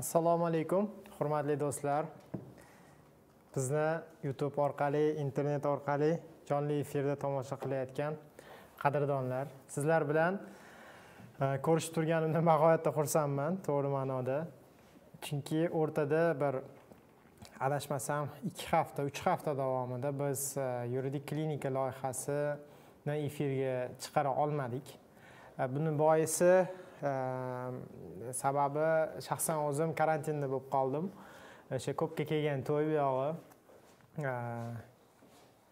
assalomu alaykum hurmatli do'stlar bizni youtube orqali internet orqali jonli efirda tomosha qilayotgan qadrdonlar sizlar bilan e, ko'rishib turganimdan bag'oyatda xursandman to'g'ri ma'noda chunki o'rtada bir adashmasam ikki hafta uch hafta davomida biz e, yuridik klinika loyihasini efirga chiqara olmadik e, buni boisi Ehm, sababi shaxsan o'zim karantinda bo'lib qoldim o'sha ko'pga kelgan to'y bu yog'i ehm,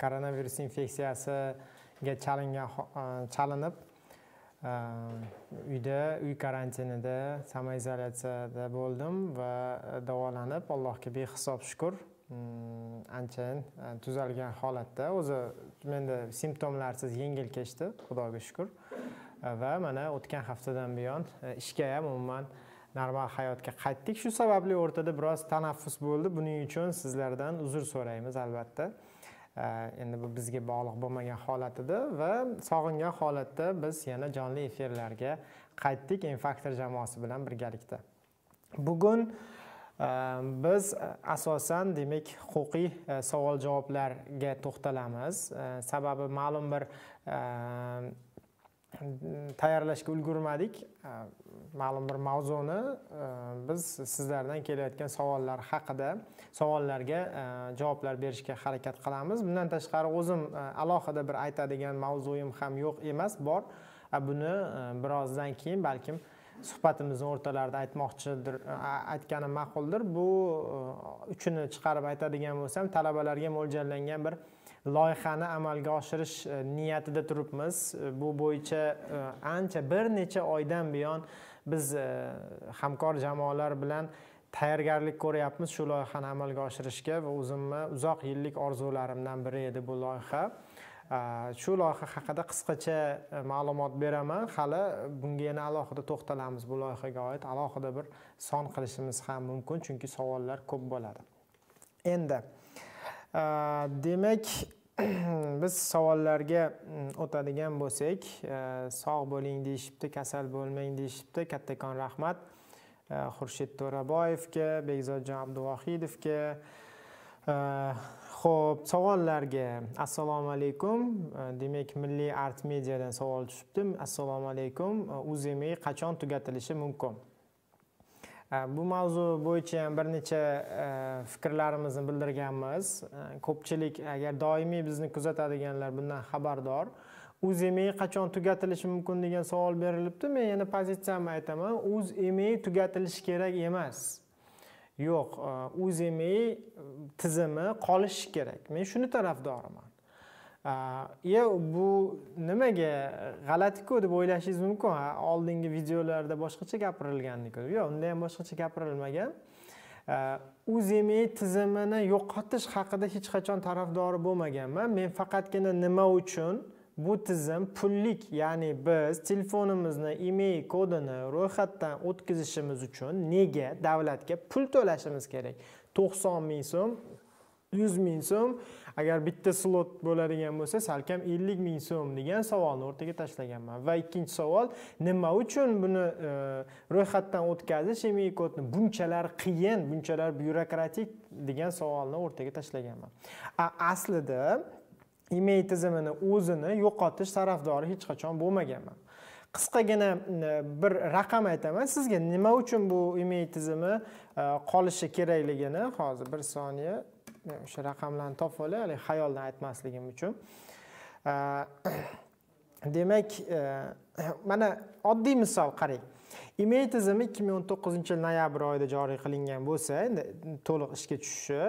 koronavirus infeksiyasiga chalingan e, chalinib ehm, uyda uy karantinida samoizolyatsiyada bo'ldim va davolanib allohga behisob shukur anchayin e, tuzalgan holatda o'zi menda simptomlarsiz yengil kechdi xudoga shukur va mana o'tgan haftadan buyon e, ishga ham umuman normal hayotga qaytdik shu sababli o'rtada biroz tanaffus bo'ldi buning uchun sizlardan uzr so'raymiz albatta e, endi bu bizga bog'liq bo'lmagan holat edi va sog'ingan holatda biz yana jonli efirlarga qaytdik infaktor jamoasi bilan birgalikda bugun e, biz asosan demak huquqiy savol javoblarga to'xtalamiz sababi ma'lum bir tayyorlashga ulgurmadik ma'lum bir mavzuni biz sizlardan kelayotgan savollar haqida savollarga javoblar berishga harakat qilamiz bundan tashqari o'zim e, alohida bir aytadigan mavzuyim ham yo'q emas bor e, buni birozdan keyin balkim suhbatimizni o'rtalarida aytmoqchidir e, aytganim ma'quldir bu uchini chiqarib aytadigan bo'lsam talabalarga mo'ljallangan bir loyihani amalga oshirish e, niyatida turibmiz e, bu bo'yicha e, ancha bir necha oydan buyon biz hamkor jamoalar bilan tayyorgarlik ko'ryapmiz shu loyihani amalga oshirishga va o'zimni uzoq yillik orzularimdan biri edi bu loyiha shu loyiha haqida qisqacha ma'lumot beraman hali bunga yana alohida to'xtalamiz bu loyihaga oid alohida bir son qilishimiz ham mumkin chunki savollar ko'p bo'ladi endi Э, demak biz savollarga mm, o'tadigan bo'lsak e, sog' bo'ling deyishibdi kasal bo'lmang deyishibdi kattakon rahmat e, xurshid to'raboyevga bekzodjon abduvohidovga ho'p e, savollarga assalomu alaykum demak milliy art mediadan savol tushibdi assalomu alaykum uzmi qachon tugatilishi mumkin bu mavzu bo'yicha ham bir necha e, fikrlarimizni bildirganmiz e, ko'pchilik agar doimiy bizni kuzatadiganlar bundan xabardor uz qachon tugatilishi mumkin degan savol berilibdi men yana pozitsiyamni aytaman uz tugatilishi kerak emas yo'q e, uz tizimi qolishi kerak men shuni tarafdoriman yo bu nimaga g'alatiku deb o'ylashingiz mumkin oldingi videolarda boshqacha ko'rib yo'q unda ham boshqacha gapirilmagan uzmi e tizimini yo'qotish haqida hech qachon tarafdori bo'lmaganman men faqatgina nima uchun bu tizim pullik ya'ni biz telefonimizni email kodini ro'yxatdan o'tkazishimiz uchun nega davlatga pul to'lashimiz kerak to'qson ming so'm yuz ming so'm agar bitta slot bo'ladigan bo'lsa salkam ellik ming so'm degan savolni o'rtaga tashlaganman va ikkinchi savol nima uchun buni e, ro'yxatdan o'tkazish imi kodni bunchalar qiyin bunchalar byurokratik degan savolni o'rtaga tashlaganman aslida email tizimini o'zini yo'qotish tarafdori hech qachon bo'lmaganman qisqagina e, bir raqam aytaman sizga nima uchun bu email tizimi e, qolishi kerakligini hozir bir soniya o'sha raqamlarni topib olay haligi xayoldan aytmasligim uchun demak mana oddiy misol qarang email tizimi 2019 yil noyabr oyida joriy qilingan bo'lsa endi to'liq ishga tushishi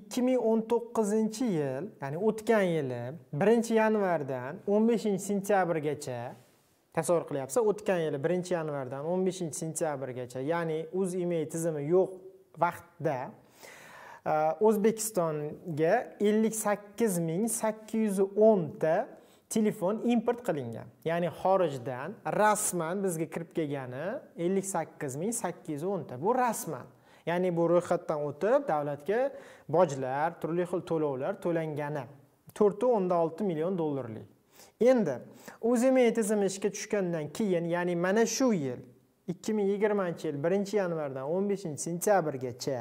2019 yil ya'ni o'tgan yili 1 yanvardan 15 sentyabrgacha tasavvur qilyapsiz o'tgan yili 1 yanvardan 15 sentyabrgacha ya'ni uz email tizimi yo'q vaqtda o'zbekistonga ellik sakkiz ming sakkiz yuz o'nta telefon import qilingan ya'ni xorijdan rasman bizga kirib kelgani ellik sakkiz ming sakkiz yuz o'nta bu rasman ya'ni bu ro'yxatdan o'tib davlatga bojlar turli xil to'lovlar to'langani to'rt o'nda olti million dollarlik endi o'zme tizimi ishga tushgandan keyin ya'ni mana shu yil ikki ming yigirmanchi yil birinchi yanvardan o'n beshinchi sentyabrgacha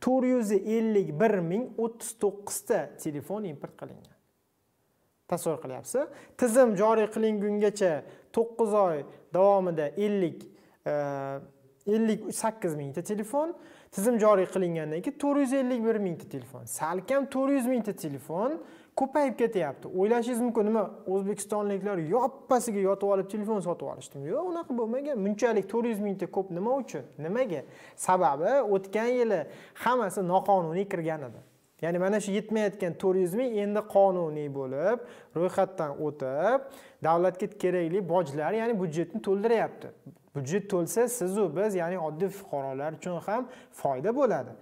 to'rt yuz ellik bir ming o'ttiz to'qqizta telefon import qilingan tasavvur qilyapsiz tizim joriy qilingungacha to'qqiz oy davomida ellik e, ellik sakkiz mingta telefon tizim joriy qilingandan keyin to'rt yuz ellik bir mingta telefon salkam to'rt yuz mingta telefon ko'payib ketyapti o'ylashingiz mumkin nima o'zbekistonliklar yoppasiga yotib olib telefon sotib olishdimi yo'q unaqa bo'lmagan bunchalik to'rt yuz mingta ko'p nima uchun nimaga sababi o'tgan yili hammasi noqonuniy kirgan edi ya'ni mana shu yetmayotgan to'rt yuz ming endi qonuniy bo'lib ro'yxatdan o'tib davlatga kerakli bojlar ya'ni byudjetni to'ldiryapti byudjet to'lsa sizu biz ya'ni oddiy fuqarolar uchun ham foyda bo'ladi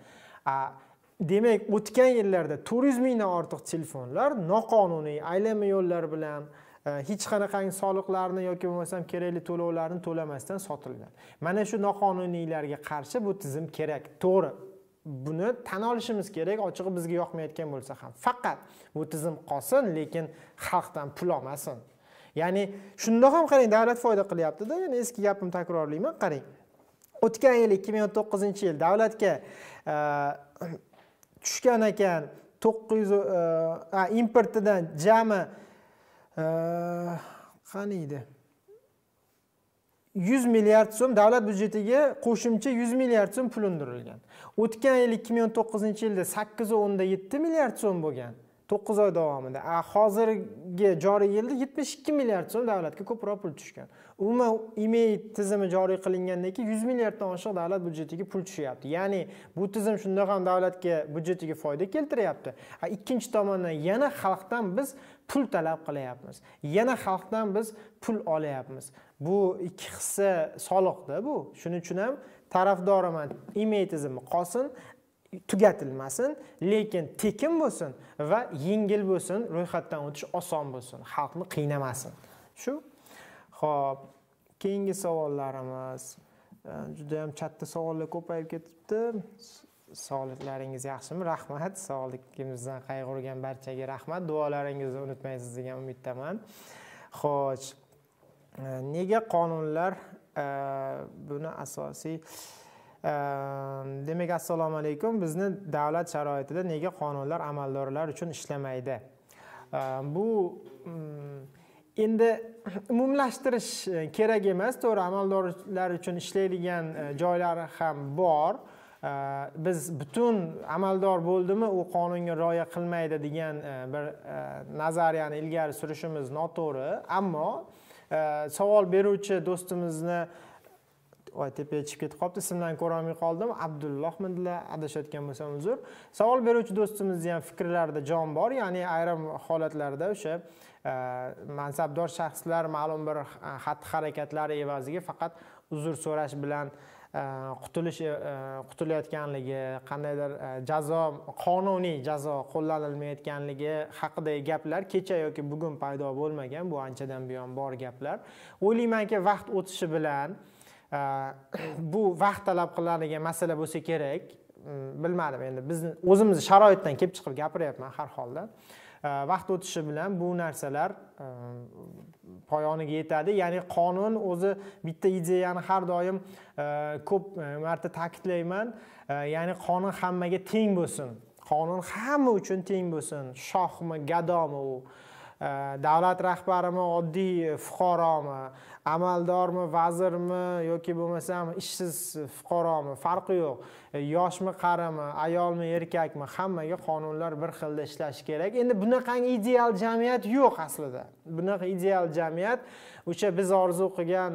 demak o'tgan yillarda to'rt mingdan ortiq telefonlar noqonuniy aylanma yo'llar bilan e, hech qanaqangi soliqlarni yoki bo'lmasam kerakli to'lovlarni to'lamasdan sotilgan mana shu noqonuniylarga qarshi bu tizim kerak to'g'ri buni tan olishimiz kerak ochig'i bizga yoqmayotgan bo'lsa ham faqat bu tizim qolsin lekin xalqdan pul olmasin ya'ni shunda ham qarang davlat foyda qilyaptida yana eski gapimni takrorlayman qarang o'tgan yil ikki ming o'n to'qqizinchi yil davlatga e, tushgan ekan to'qqiz yuz e, importidan jami e, qani edi yuz milliard so'm davlat byudjetiga qo'shimcha yuz milliard so'm pul undirilgan o'tgan yil ikki ming o'n to'qqizinchi yilda sakkizu o'nda yetti milliard so'm bo'lgan to'qqiz oy davomida hozirgi joriy yilda yetmish ikki milliard so'm davlatga ko'proq pul tushgan umuman imey tizimi joriy qilingandan keyin yuz milliarddan oshiq davlat byudjetiga pul tushyapti ya'ni bu tizim shundoq ham davlatga byudjetiga foyda keltiryapti ikkinchi tomondan yana xalqdan biz pul talab qilyapmiz yana xalqdan biz pul olyapmiz bu ikki hissa soliqda bu shuning uchun ham tarafdoriman imey tizimi qolsin tugatilmasin lekin tekin bo'lsin va yengil bo'lsin ro'yxatdan o'tish oson bo'lsin xalqni qiynamasin shu Xo'p, keyingi savollarimiz e, juda ham katta savollar ko'payib ketibdi. Sog'liklaringiz yaxshimi? Rahmat. Sog'ligimizdan qayg'urgan barchaga rahmat. Duolaringizni unutmaysiz degan umiddaman. Xo'sh, e, nega qonunlar e, buni asosiy demak assalomu alaykum bizni davlat sharoitida nega qonunlar amaldorlar uchun ishlamaydi bu endi umumlashtirish e, kerak emas to'g'ri amaldorlar uchun ishlaydigan e, joylari ham bor e, biz butun amaldor bo'ldimi u qonunga rioya qilmaydi degan bir nazariyani ilgari surishimiz noto'g'ri ammo savol beruvchi do'stimizni voy tepaga chiqib ketib qolibdi ko'ra ko'rolmay qoldim abdullohmidilar adashayotgan bo'lsam uzr savol beruvchi do'stimizni ham fikrlarida jon bor ya'ni ayrim holatlarda o'sha Э, mansabdor shaxslar ma'lum bir e, xatti harakatlari evaziga faqat uzr so'rash bilan e, qutulish e, qutulayotganligi qandaydir jazo qonuniy jazo qo'llanilmayotganligi haqidagi gaplar kecha yoki bugun paydo bo'lmagan bu anchadan buyon bor gaplar o'ylaymanki vaqt o'tishi bilan bu vaqt talab qiladigan masala bo'lsa kerak bilmadim endi bizni o'zimizni sharoitdan kelib chiqib gapiryapman har holda Э, vaqt o'tishi bilan bu narsalar э, poyoniga yetadi ya'ni qonun o'zi bitta ideyani har doim э, ko'p marta ta'kidlayman ya'ni qonun hammaga teng bo'lsin qonun hamma uchun teng bo'lsin shohmi gadomi u Э, davlat rahbarimi oddiy fuqaromi amaldormi vazirmi yoki bo'lmasam ishsiz fuqaromi farqi yo'q e, yoshmi qarimi ayolmi erkakmi hammaga qonunlar bir xilda ishlashi kerak endi bunaqangi ideal jamiyat yo'q aslida bunaqa ideal jamiyat o'sha biz orzu qilgan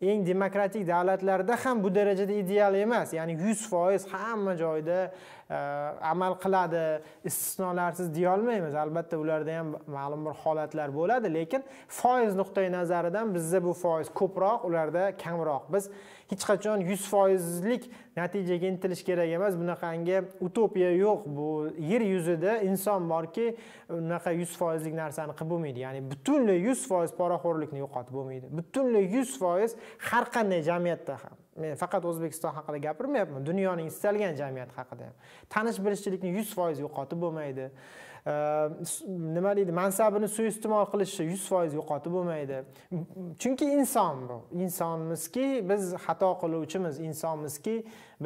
e, eng demokratik davlatlarda ham bu darajada ideal emas ya'ni yuz foiz hamma joyda Э, amal qiladi istisnolarsiz deyolmaymiz albatta ularda ham ma'lum bir holatlar bo'ladi lekin foiz nuqtai nazaridan bizda bu foiz ko'proq ularda kamroq biz hech qachon yuz foizlik natijaga intilish kerak emas bunaqangi utopiya yo'q bu yer yuzida inson borki unaqa yuz foizlik narsani qilib bo'lmaydi ya'ni butunlay yuz foiz poraxo'rlikni yo'qotib bo'lmaydi butunlay yuz foiz har qanday jamiyatda ham men faqat o'zbekiston haqida gapirmayapman dunyoning istalgan jamiyati haqida ham tanish bilishchilikni yuz foiz yo'qotib bo'lmaydi nima deydi mansabini suiiste'mol qilishi yuz foiz yo'qotib bo'lmaydi chunki inson bu insonmizki biz xato qiluvchimiz insonmizki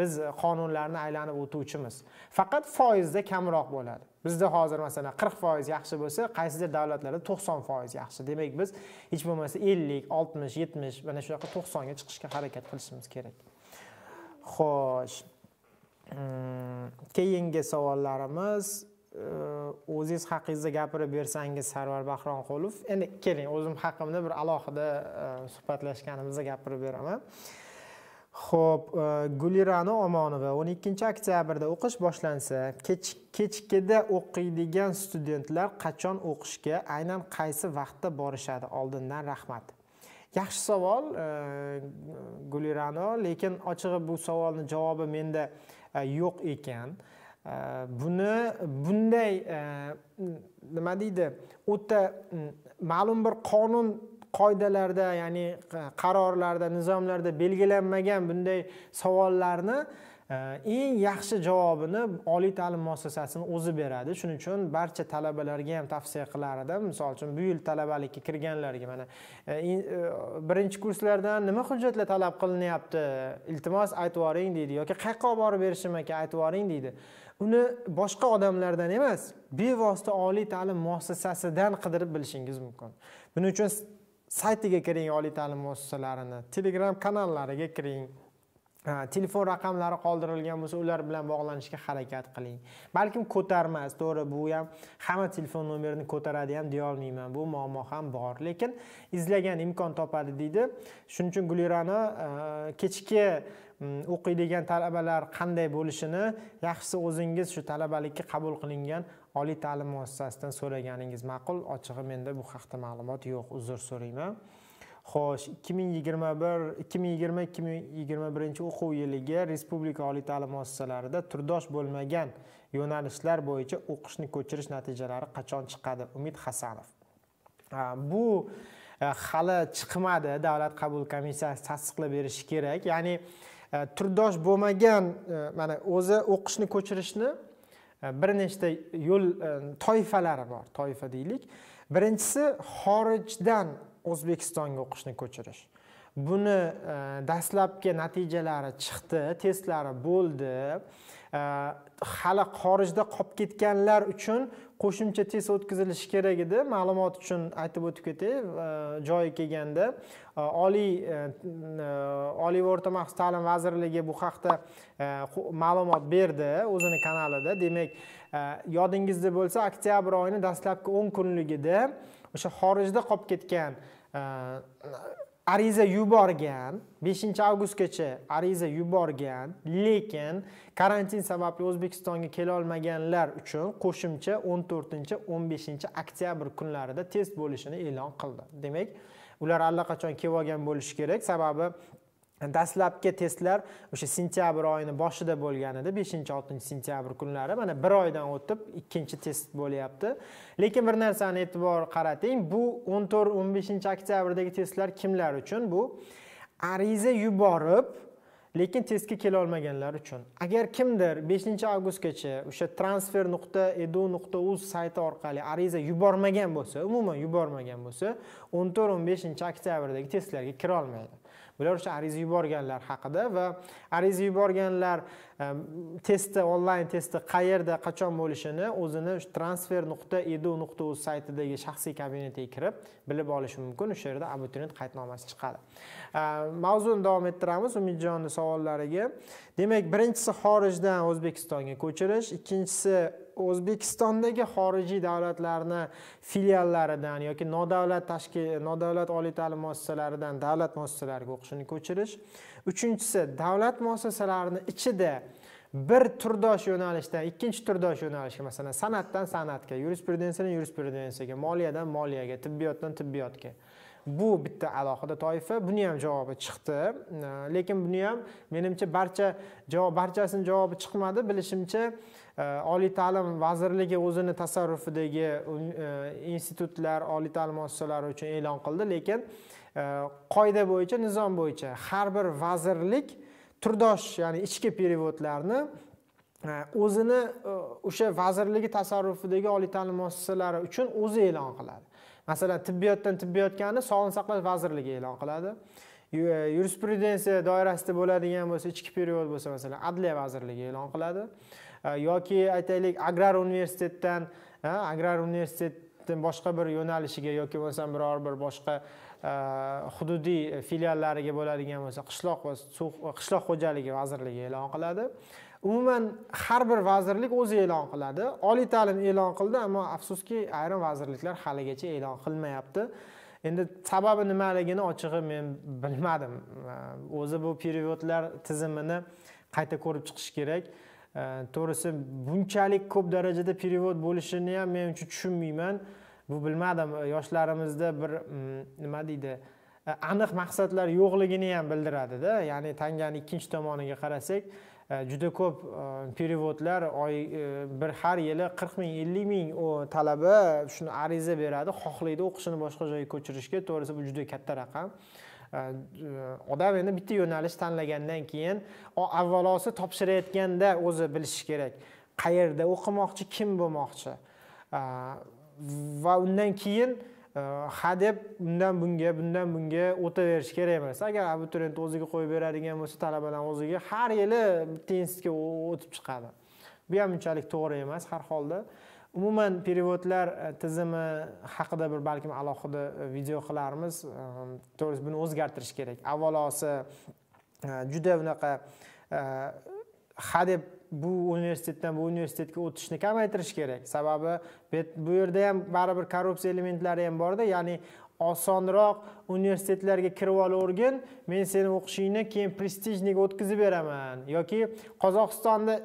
biz qonunlarni aylanib o'tuvchimiz faqat foizda kamroq bo'ladi bizda hozir masalan qirq foiz yaxshi bo'lsa qaysidir davlatlarda to'qson foiz yaxshi demak biz hech bo'lmasa ellik oltmish yetmish mana shunaqa to'qsonga chiqishga harakat qilishimiz kerak xo'sh hmm, keyingi savollarimiz o'zingiz haqingizda gapirib bersangiz sarvar bahromqulov endi keling o'zim haqimda bir alohida e, suhbatlashganimizda gapirib beraman ho'p e, gulirano omonova o'n ikkinchi oktyabrda o'qish boshlansa kechkida o'qiydigan studentlar qachon o'qishga aynan qaysi vaqtda borishadi oldindan rahmat yaxshi savol e, gulirano lekin ochig'i bu savolni javobi menda yo'q ekan buni bunday e, nima deydi o'ta ma'lum bir qonun qoidalarda ya'ni qarorlarda nizomlarda belgilanmagan bunday savollarni e, eng yaxshi javobini oliy ta'lim muassasasini o'zi beradi shuning uchun barcha talabalarga ham tavsiya qilar edim misol uchun bu yil talabalikka kirganlarga mana e, birinchi kurslardan nima hujjatlar talab qilinyapti iltimos aytib yuboring deydi yoki qayoqqa olib borib berishim ekan aytib yuboring deydi uni boshqa odamlardan emas bevosita oliy ta'lim muassasasidan qidirib bilishingiz mumkin buning uchun saytiga kiring oliy ta'lim muassasalarini telegram kanallariga kiring telefon raqamlari qoldirilgan bo'lsa ular bilan bog'lanishga harakat qiling balkim ko'tarmas to'g'ri bu ham hamma telefon nomerini ko'taradi ham deyolmayman bu muammo ham bor lekin izlagan imkon topadi deydi shuning uchun gulirani e, kechki o'qiydigan talabalar qanday bo'lishini yaxshisi o'zingiz shu talabalikka qabul qilingan oliy ta'lim muassasasidan so'raganingiz ma'qul ochig'i menda bu haqda ma'lumot yo'q uzr so'rayman xo'sh ikki ming yigirma bir ikki ming yigirma ikki ming yigirma birinchi o'quv yiliga respublika oliy ta'lim muassasalarida turdosh bo'lmagan yo'nalishlar bo'yicha o'qishni ko'chirish natijalari qachon chiqadi umid hasanov bu e, hali chiqmadi davlat qabul komissiyasi tasdiqlab berishi kerak ya'ni Э, turdosh bo'lmagan e, mana o'zi o'qishni ko'chirishni e, bir nechta yo'l e, toifalari bor toifa deylik birinchisi xorijdan o'zbekistonga o'qishni ko'chirish buni dastlabki natijalari chiqdi testlari bo'ldi hali xorijda qolib ketganlar uchun qo'shimcha test o'tkazilishi kerak edi ma'lumot uchun aytib o'tib ketay e, joyi kelganda e, oliy e, oliy va o'rta maxsus ta'lim vazirligi bu haqda ma'lumot berdi o'zini kanalida demak yodingizda bo'lsa oktyabr oyini dastlabki o'n kunligida o'sha xorijda qolib ketgan ariza yuborgan 5 avgustgacha ariza yuborgan lekin karantin sababli o'zbekistonga kela olmaganlar uchun qo'shimcha 14 15 oktyabr kunlarida test bo'lishini e'lon qildi demak ular allaqachon kelib olgan bo'lishi kerak sababi dastlabki testlar o'sha sentyabr oyini boshida bo'lgan edi beshinchi oltinchi sentyabr kunlari mana bir oydan o'tib ikkinchi test bo'lyapti lekin bir narsani e'tibor qarating bu o'n to'rt o'n beshinchi oktyabrdagi testlar kimlar uchun bu ariza yuborib lekin testga kelolmaganlar uchun agar kimdir 5 avgustgacha o'sha transfer nuqta edu nuqta uz sayti orqali ariza yubormagan bo'lsa umuman yubormagan bo'lsa 14-15 to'rt o'n beshinchi oktyabrdagi testlarga kirolmaydi ular o'sha ariza yuborganlar haqida va ariza yuborganlar testda onlayn testi qayerda qachon bo'lishini o'zini transfer nuqta edu nuqta uz saytidagi shaxsiy kabinetiga kirib bilib olish mumkin o'sha yerda abituriyent qaydnomasi chiqadi mavzuni davom ettiramiz umidjonni savollariga demak birinchisi xorijdan o'zbekistonga ko'chirish ikkinchisi o'zbekistondagi xorijiy davlatlarni filiallaridan yoki nodavlat tashkil nodavlat oliy ta'lim muassasalaridan davlat muassasalariga o'qishini ko'chirish uchinchisi davlat muassasalarini ichida bir turdosh yo'nalishdan ikkinchi turdosh yo'nalishga masalan san'atdan san'atga yurisprudensiyadan yurisprudensiyaga moliyadan moliyaga tibbiyotdan tibbiyotga bu bitta alohida toifa buni ham javobi chiqdi lekin buni ham menimcha barcha javob barchasini javobi chiqmadi bilishimcha e, oliy ta'lim vazirligi o'zini tasarrufidagi e, institutlar oliy ta'lim muassasalari uchun e'lon qildi lekin qoida bo'yicha nizom bo'yicha har bir vazirlik turdosh ya'ni ichki perevodlarni e, o'zini e, o'sha vazirligi tasarrufidagi oliy ta'lim muassasalari uchun o'zi e'lon qiladi masalan tibbiyotdan tibbiyotgani sog'liqni saqlash vazirligi e'lon qiladi e, yurisprudensiya doirasida bo'ladigan bo'lsa ichki perevod bo'lsa masalan adliya vazirligi e'lon qiladi yoki aytaylik agrar universitetdan agrar universitetdan boshqa bir yo'nalishiga yoki bo'lmasam biror bir boshqa Э, hududiy filiallariga bo'ladigan bo'lsa qishloq va suv qishloq xo'jaligi vazirligi e'lon qiladi umuman har bir vazirlik o'zi e'lon qiladi oliy ta'lim e'lon qildi ammo afsuski ayrim vazirliklar haligacha e'lon qilmayapti endi sababi nimaligini ochig'i men bilmadim э, o'zi bu perevodlar tizimini qayta ko'rib chiqish kerak э, to'g'risi bunchalik ko'p darajada перевод bo'lishini ham men uchun tushunmayman bu bilmadim yoshlarimizda bir mm, nima deydi e, aniq maqsadlar yo'qligini ham bildiradida ya'ni tangani ikkinchi tomoniga qarasak e, juda ko'p перевodlar e, oy bir har yili qirq ming ellik ming talaba shuni ariza beradi xohlaydi o'qishini boshqa joyga ko'chirishga to'g'risi bu juda katta raqam odam endi bitta yo'nalish tanlagandan keyin avvalosi topshirayotganda o'zi bilishi kerak qayerda o'qimoqchi kim bo'lmoqchi va undan keyin e, ha deb undan bunga bundan bunga o'taverish kerak emas agar abituriyent o'ziga qo'yib beradigan bo'lsa talabalar o'ziga har yili bitta institutga o'tib chiqadi bu ham unchalik to'g'ri emas har holda umuman перевodlar e, tizimi haqida bir balkim alohida e, video qilarmiz to'g'risi buni o'zgartirish kerak avvalosi juda unaqa ha deb bu universitetdan bu universitetga o'tishni kamaytirish kerak sababi bu yerda ham baribir korrupsiya elementlari ham borda ya'ni osonroq universitetlarga kirib olavergin men seni o'qishingni keyin prestijniga o'tkazib beraman yoki qozog'istonda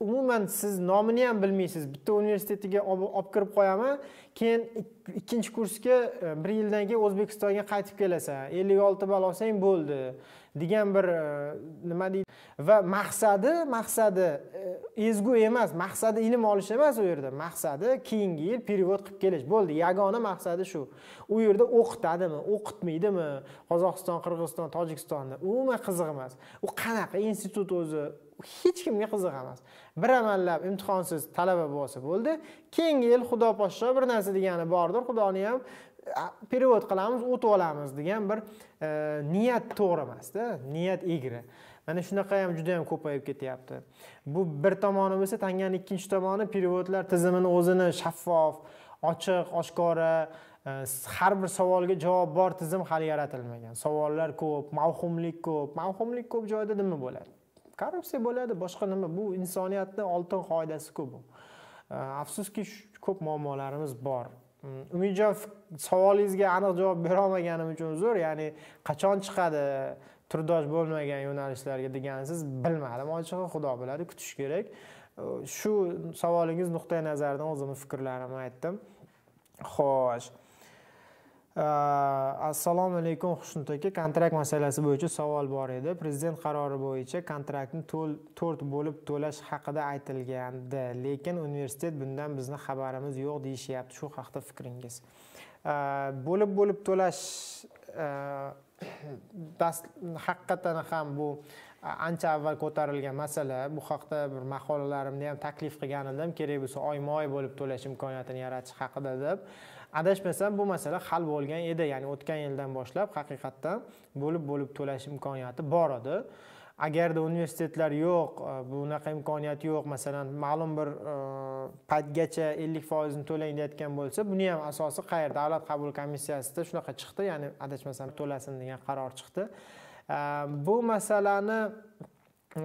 umuman siz nomini ham bilmaysiz bitta universitetiga olib kirib qo'yaman keyin ikkinchi kursga e, bir yildan keyin o'zbekistonga qaytib kelasan ellik olti ball olsang bo'ldi degan bir e, nima deydi va maqsadi maqsadi e, ezgu emas maqsadi ilm olish emas u yerda maqsadi keyingi yil перевод qilib kelish bo'ldi yagona maqsadi shu u yerda o'qitadimi o'qitmaydimi qozog'iston qirg'iziston tojikistonni umuman qiziq emas u qanaqa institut o'zi hech kimga qiziq emas bir amallab imtihonsiz talaba bo'lsa bo'ldi keyingi yil xudo poshsho bir narsa degani bordir xudoni ham перevod qilamiz o'tib olamiz degan bir e, niyat to'g'ri emasda niyat egri mana shunaqa ham juda ham ko'payib ketyapti bu bir tomoni bo'lsa tangani ikkinchi tomoni perevodlar tizimini o'zini shaffof ochiq oshkora e, har bir savolga javob bor tizim hali yaratilmagan savollar ko'p mavhumlik ko'p mavhumlik ko'p joyda nima bo'ladi korrupsiya bo'ladi boshqa nima bu insoniyatni oltin qoidasi ko'p bu e, afsuski ko'p muammolarimiz bor umidjon savolingizga aniq javob berolmaganim uchun uzr ya'ni qachon chiqadi turdosh bo'lmagan yo'nalishlarga degansiz bilmadim ochig'i xudo biladi kutish kerak shu savolingiz nuqtai nazaridan o'zimni fikrlarimni aytdim xo'sh assalomu alaykum xushnud aka kontrakt masalasi bo'yicha savol bor edi prezident qarori bo'yicha kontraktni to'rt bo'lib to'lash haqida aytilgandi lekin universitet bundan bizni xabarimiz yo'q deyishyapti shu haqida fikringiz э, bo'lib bo'lib to'lash э, haqiqatdan ham bu ancha avval ko'tarilgan masala bu haqda bir maqolalarimda ham taklif qilgan edim kerak bo'lsa oyma oy bo'lib to'lash imkoniyatini yaratish haqida deb adashmasam bu masala hal bo'lgan edi ya'ni o'tgan yildan boshlab haqiqatdan bo'lib bo'lib to'lash imkoniyati bor edi agarda universitetlar yo'q e, bunaqa imkoniyat yo'q masalan ma'lum bir e, paytgacha ellik foizini to'lang deyotgan bo'lsa buni ham asosi qayerda davlat qabul komissiyasida shunaqa chiqdi ya'ni adashmasam to'lasin degan qaror chiqdi e, bu masalani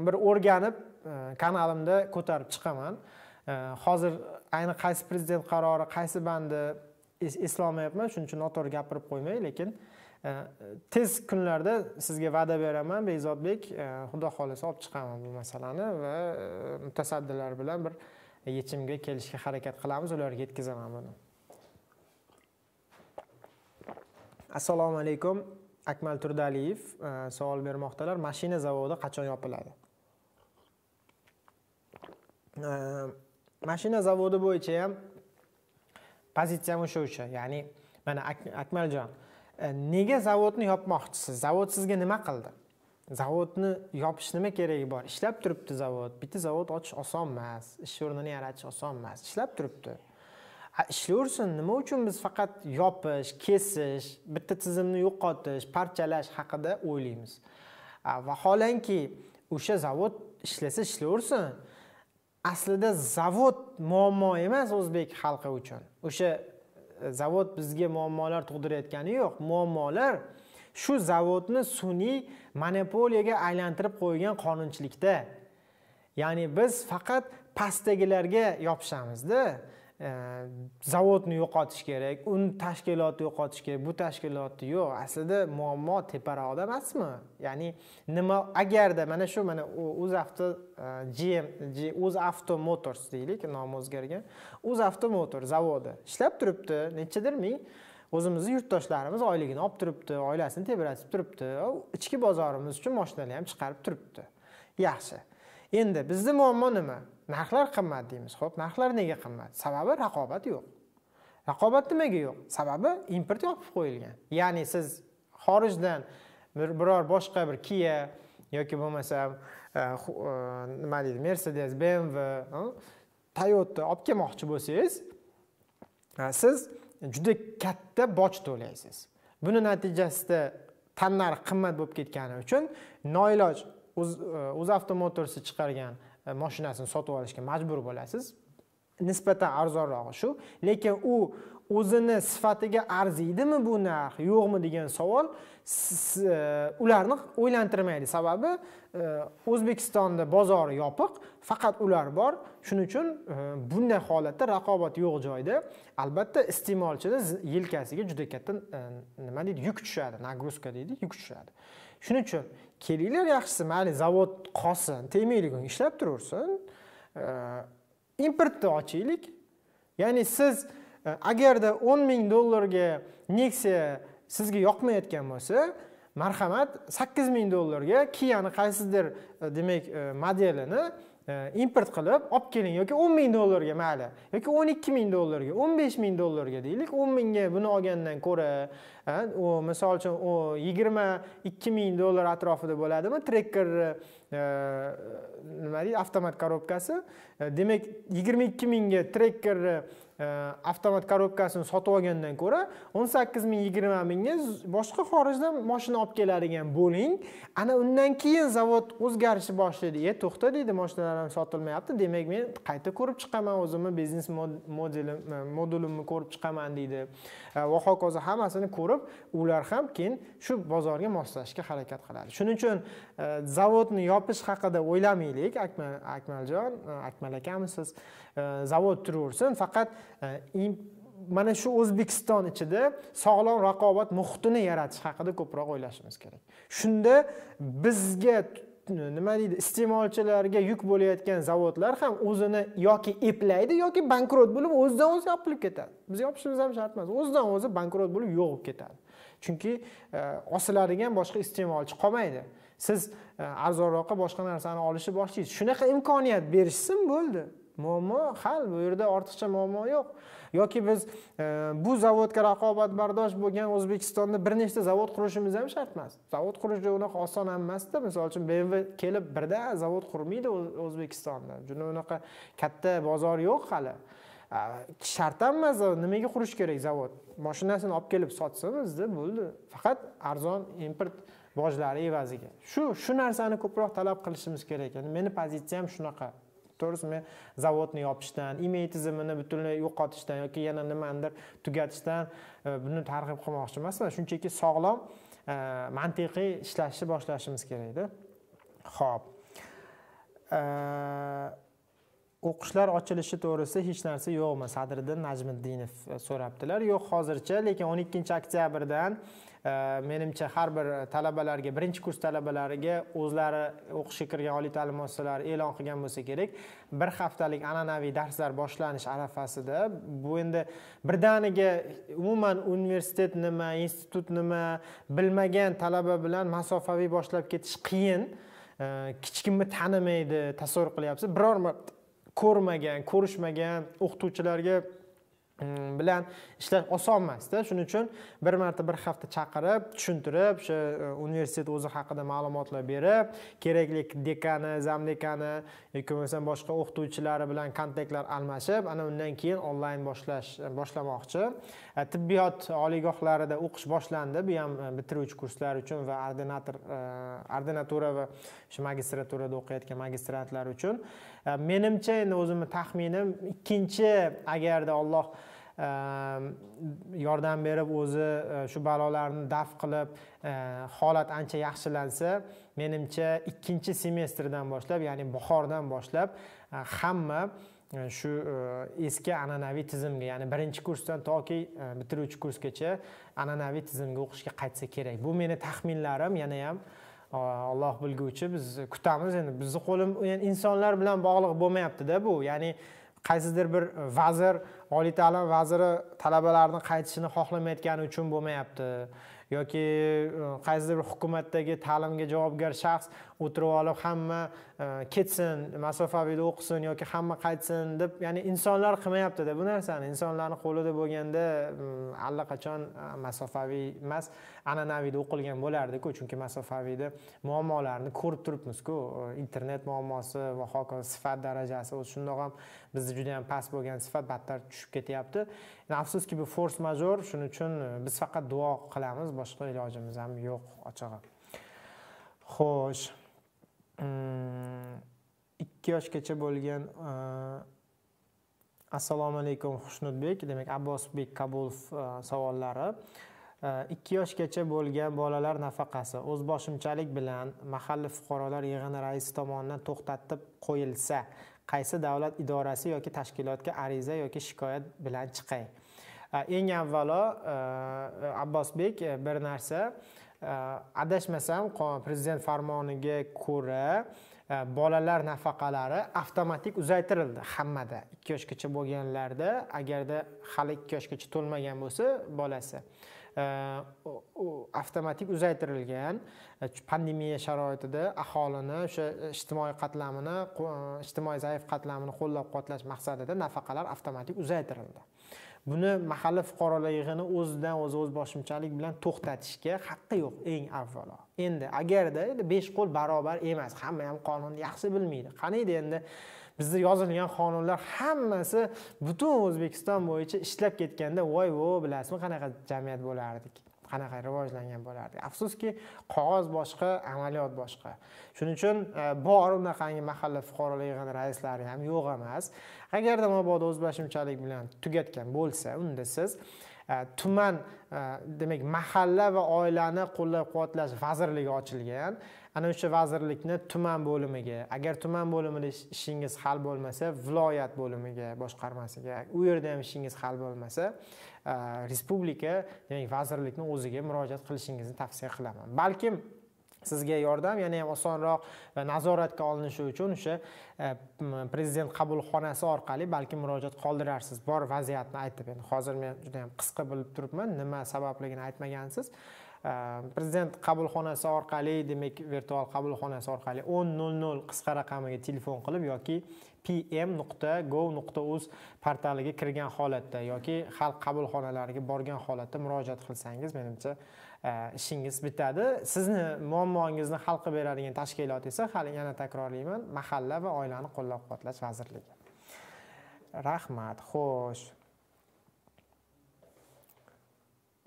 bir o'rganib kanalimda ko'tarib chiqaman hozir ayni qaysi prezident qarori qaysi bandi eslolmayapman shuning uchun noto'g'ri gapirib qo'ymay lekin e, tez kunlarda sizga va'da beraman bezodbek e, xudo xohlasa olib chiqaman bu masalani va e, mutasaddilar bilan bir yechimga kelishga harakat qilamiz ularga yetkazaman buni assalomu alaykum akmal turdaliyev savol bermoqdalar mashina zavodi qachon yopiladi mashina zavodi bo'yicha ham pozitsiyam o'sha o'sha ya'ni mana akmaljon e, nega zavodni yopmoqchisiz zavod sizga nima qildi zavodni yopish nima keragi bor ishlab turibdi zavod bitta zavod ochish oson emas ish o'rnini yaratish oson emas ishlab turibdi ishlayversin nima uchun biz faqat yopish kesish bitta tizimni yo'qotish parchalash haqida o'ylaymiz vaholanki o'sha zavod ishlasa ishlayversin aslida zavod muammo emas o'zbek xalqi uchun o'sha e, zavod bizga muammolar tug'dirayotgani yo'q muammolar shu zavodni sun'iy monopoliyaga aylantirib qo'ygan qonunchilikda ya'ni biz faqat pastdagilarga yopishamizda zavodni yo'qotish kerak un tashkilotni yo'qotish kerak bu tashkilotni yo'q aslida muammo teparoqda emasmi ya'ni nima agarda mana shu mana avto gm o'zavto motors deylik nomi o'zgargan o'zavto motor zavodi ishlab turibdi nechadir ming o'zimizni yurtdoshlarimiz oyligini olib turibdi oilasini tebratib turibdi ichki bozorimiz uchun moshinalar ham chiqarib turibdi yaxshi endi bizni muammo nima narxlar qimmat deymiz ho'p narxlar nega qimmat sababi raqobat yo'q raqobat nimaga yo'q sababi import yopib qo'yilgan ya'ni siz xorijdan biror boshqa bir kia yoki bo'lmasam e, e, nima deydi mercedes bmw e, toyota olib kelmoqchi bo'lsangiz siz juda katta boj to'laysiz buni natijasida tannarx qimmat bo'lib ketgani uchun noiloj uz avtomotorsi chiqargan E, moshinasini sotib olishga majbur bo'lasiz nisbatan arzonrog'i shu lekin u o'zini sifatiga arziydimi bu narx yo'qmi degan savol e, ularni o'ylantirmaydi sababi e, o'zbekistonda bozori yopiq faqat ular bor shuning uchun bunday holatda raqobat yo'q joyda albatta iste'molchini yelkasiga juda katta nima deydi yuk tushadi нагрузка deydi yuk tushadi shuning uchun kelinglar yaxshisi mayli zavod qolsin uni ishlab turaversin importni ochaylik ya'ni siz e, agarda o'n ming dollarga nexia sizga yoqmayotgan bo'lsa marhamat sakkiz ming dollarga kiyani qaysidir e, demak e, modelini import qilib olib keling yoki o'n ming dollarga mayli yoki o'n ikki ming dollarga o'n besh ming dollarga deylik o'n mingga buni olgandan ko'ra misol uchun u yigirma ikki ming dollar atrofida bo'ladimi trekker e, nima deydi avtomat korobkasi e, demak yigirma ikki mingga trekkerni avtomat korobkasini sotib olgandan ko'ra o'n sakkiz ming yigirma mingga boshqa xorijdan moshina olib keladigan bo'ling ana undan keyin zavod o'zgarishni boshlaydi e to'xta deydi moshinalar ham sotilmayapti demak men qayta ko'rib chiqaman o'zimni biznes modelim modulimni ko'rib chiqaman deydi va hokazo hammasini ko'rib ular ham keyin shu bozorga moslashishga harakat qiladi shuning uchun zavodni yopish haqida o'ylamaylik akmal akmaljon э, akmal akamisiz zavod э, turaversin faqat Э, mana shu o'zbekiston ichida sog'lom raqobat muhitini yaratish haqida ko'proq o'ylashimiz kerak shunda bizga nima deydi iste'molchilarga yuk bo'layotgan zavodlar ham o'zini yoki eplaydi yoki bankrot bo'lib o'zidan o'zi yopilib ketadi biz yopishimiz ham shart emas o'zidan o'zi bankrot bo'lib yo'q bo'lib ketadi chunki e, osiladigan boshqa iste'molchi qolmaydi siz e, arzonroqqa boshqa narsani olishni boshlaysiz shunaqa imkoniyat berishsin bo'ldi muammo hal bu yerda ortiqcha muammo yo'q yoki biz e, bu zavodga raqobatbardosh bo'lgan o'zbekistonda bir nechta zavod qurishimiz ham shart emas zavod qurish unaqa oson ham emasda misol uchun bmw kelib birda zavod qurmaydi o'zbekistonda juda unaqa katta bozor yo'q hali shart ham emas nimaga qurish kerak zavod moshinasini olib kelib sotsin bizda bo'ldi faqat arzon import bojlari evaziga shu shu narsani ko'proq talab qilishimiz kerak ya'ni meni pozitsiyam shunaqa to'g'risimi zavodni yopishdan email tizimini butunlay yo'qotishdan yoki yana nimanidir tugatishdan e, buni targ'ib qilmoqchi emasman shunchaki sog'lom e, mantiqiy ishlashni boshlashimiz kerakda ho'p e, o'qishlar ochilishi to'g'risida hech narsa yo'qmi sadriddin najmiddinov so'rabdilar yo'q hozircha lekin 12 oktyabrdan menimcha har bir talabalarga birinchi kurs talabalariga o'zlari o'qishga kirgan oliy ta'lim muassasalari e'lon qilgan bo'lsa kerak bir haftalik an'anaviy darslar boshlanish arafasida bu endi birdaniga umuman universitet nima institut nima bilmagan talaba bilan masofaviy boshlab ketish qiyin hech kimni tanimaydi tasavvur qilyapsiz biror marta ko'rmagan ko'rishmagan o'qituvchilarga bilan ishlash oson emasda shuning uchun bir marta bir hafta chaqirib tushuntirib o'sha e, universitet o'zi haqida ma'lumotlar berib kerakli dekani dekani yoki bo'lmasam boshqa o'qituvchilari bilan kontaktlar almashib ana undan keyin onlayn boshlash e, boshlamoqchi e, tibbiyot oliygohlarida o'qish boshlandi bu ham bitiruvchi kurslar uchun va ordinator ordinatura va shu magistraturada o'qiyotgan magistrantlar uchun menimcha endi o'zimni taxminim ikkinchi agarda olloh Ehm, yordam berib o'zi e, shu balolarni daf qilib e, holat ancha yaxshilansa menimcha ikkinchi semestrdan boshlab ya'ni bahordan boshlab e, hamma shu eski an'anaviy tizimga ya'ni birinchi kursdan toki bitiruvchi kursgacha an'anaviy tizimga o'qishga qaytsa kerak bu meni taxminlarim yana ham alloh bilguvchi biz kutamiz endi bizni qo'lim insonlar bilan bog'liq bo'lmayaptida bu ya'ni qaysidir bir e, vazir oliy ta'lim vaziri talabalarni qaytishini xohlamayotgani uchun bo'lmayapti yoki e, qaysidir bir hukumatdagi ta'limga javobgar shaxs o'tirib olib hamma e, ketsin masofaviyda o'qisin yoki hamma qaytsin deb ya'ni insonlar qilmayaptida bu narsani insonlarni qo'lida bo'lganda mm, allaqachon e, masofaviy emas an'anaviyda o'qilgan bo'lardiku chunki masofaviyda muammolarni ko'rib turibmizku e, internet muammosi va hokazo sifat darajasi o'zi shundoq ham bizda juda yam past bo'lgan sifat battar tushib ketyapti afsuski bu fors major shuning uchun biz faqat duo qilamiz boshqa ilojimiz ham yo'q ochig'i xo'sh ikki yoshgacha bo'lgan assalomu alaykum xushnudbek demak abbosbek kabulov savollari ikki yoshgacha bo'lgan bolalar nafaqasi o'zboshimchalik bilan mahalla fuqarolar yig'ini raisi tomonidan to'xtatib qo'yilsa qaysi davlat idorasi yoki tashkilotga ariza yoki shikoyat bilan chiqay eng avvalo abbosbek bir narsa Э, adashmasam prezident farmoniga ko'ra e, bolalar nafaqalari avtomatik uzaytirildi hammada ikki yoshgacha bo'lganlarda agarda hali ikki yoshgacha to'lmagan bo'lsa bolasi e, avtomatik uzaytirilgan e, pandemiya sharoitida aholini o'sha ijtimoiy qatlamini ijtimoiy zaif qatlamini qo'llab quvvatlash maqsadida nafaqalar avtomatik uzaytirildi buni mahalla fuqarolar yig'ini o'zidan o'zi o'z boshimchalik bilan to'xtatishga haqqi yo'q eng avvalo endi agarda besh qo'l barobar emas hamma ham qonunni yaxshi bilmaydi qaniydi endi bizda yozilgan qonunlar hammasi butun o'zbekiston bo'yicha ishlab ketganda voy vo bilasizmi qanaqa jamiyat bo'lardik qanaqa rivojlangan bo'lardi afsuski qog'oz boshqa amaliyot boshqa shuning uchun e, bor unaqangi mahalla fuqarolar yig'ini raislari ham yo'q emas agarda mabodo o'zboshimchalik bilan tugatgan bo'lsa unda siz e, tuman e, demak mahalla va oilani qo'llab quvvatlash vazirligi ochilgan ana o'sha vazirlikni tuman bo'limiga agar tuman bo'limida ishingiz hal bo'lmasa viloyat bo'limiga boshqarmasiga u yerda ham ishingiz hal bo'lmasa respublika demak vazirlikni o'ziga murojaat qilishingizni tavsiya qilaman balkim sizga yordam yana ham osonroq va e, nazoratga olinishi uchun o'sha e, prezident qabulxonasi orqali balki murojaat qoldirarsiz bor vaziyatni aytib endi hozir men juda yam qisqa bilib turibman nima sababligini aytmagansiz e, prezident qabulxonasi orqali demak virtual qabulxonasi orqali o'n nol nol qisqa raqamiga telefon qilib yoki pm.gov.uz portaliga kirgan holatda yoki xalq qabulxonalariga borgan holatda murojaat qilsangiz menimcha e, ishingiz bitadi sizni muammongizni hal qilib beradigan tashkilot esa hali yana takrorlayman mahalla va oilani qo'llab quvvatlash vazirligi rahmat xo'sh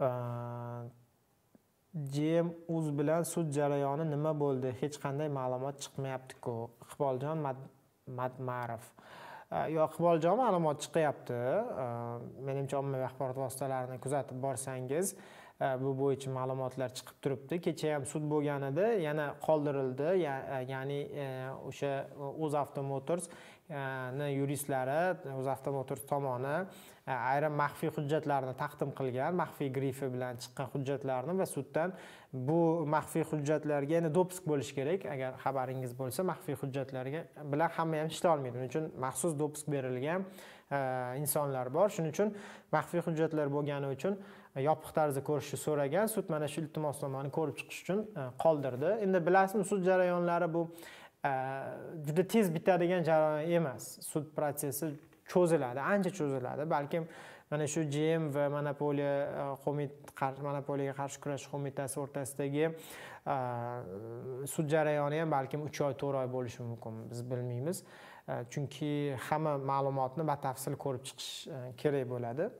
e, jm uz bilan sud jarayoni nima bo'ldi hech qanday ma'lumot chiqmayaptiku iqboljon matmarov э, yo iqboljon ma'lumot chiqyapti э, menimcha ommaviy axborot vositalarini kuzatib borsangiz e, bu bo'yicha ma'lumotlar chiqib turibdi kecha ham sud bo'lgan edi yana qoldirildi e, ya'ni e, o'sha O'z motors E, ni yuristlari o'zaavtomotor tomoni e, ayrim maxfiy hujjatlarni taqdim qilgan maxfiy grifi bilan chiqqan hujjatlarni va suddan bu maxfiy hujjatlarga ya'ni dopisk bo'lishi kerak agar xabaringiz bo'lsa maxfiy hujjatlarga bilan hamma ham ishlay olmaydi shuning uchun maxsus dopisk berilgan e, insonlar bor shuning uchun maxfiy hujjatlar bo'lgani uchun yopiq tarzda ko'rishni so'ragan sud mana shu iltimosnomani ko'rib chiqish uchun qoldirdi endi bilasizmi sud jarayonlari bu Э, juda tez bitadigan jarayon emas sud protsessi cho'ziladi ancha cho'ziladi balkim mana shu jm va monopoliya e, monopoliyaga qarshi kurash qo'mitasi o'rtasidagi e, sud jarayoni ham balkim uch oy to'rt oy bo'lishi mumkin biz bilmaymiz e, chunki hamma ma'lumotni batafsil ko'rib chiqish kerak bo'ladi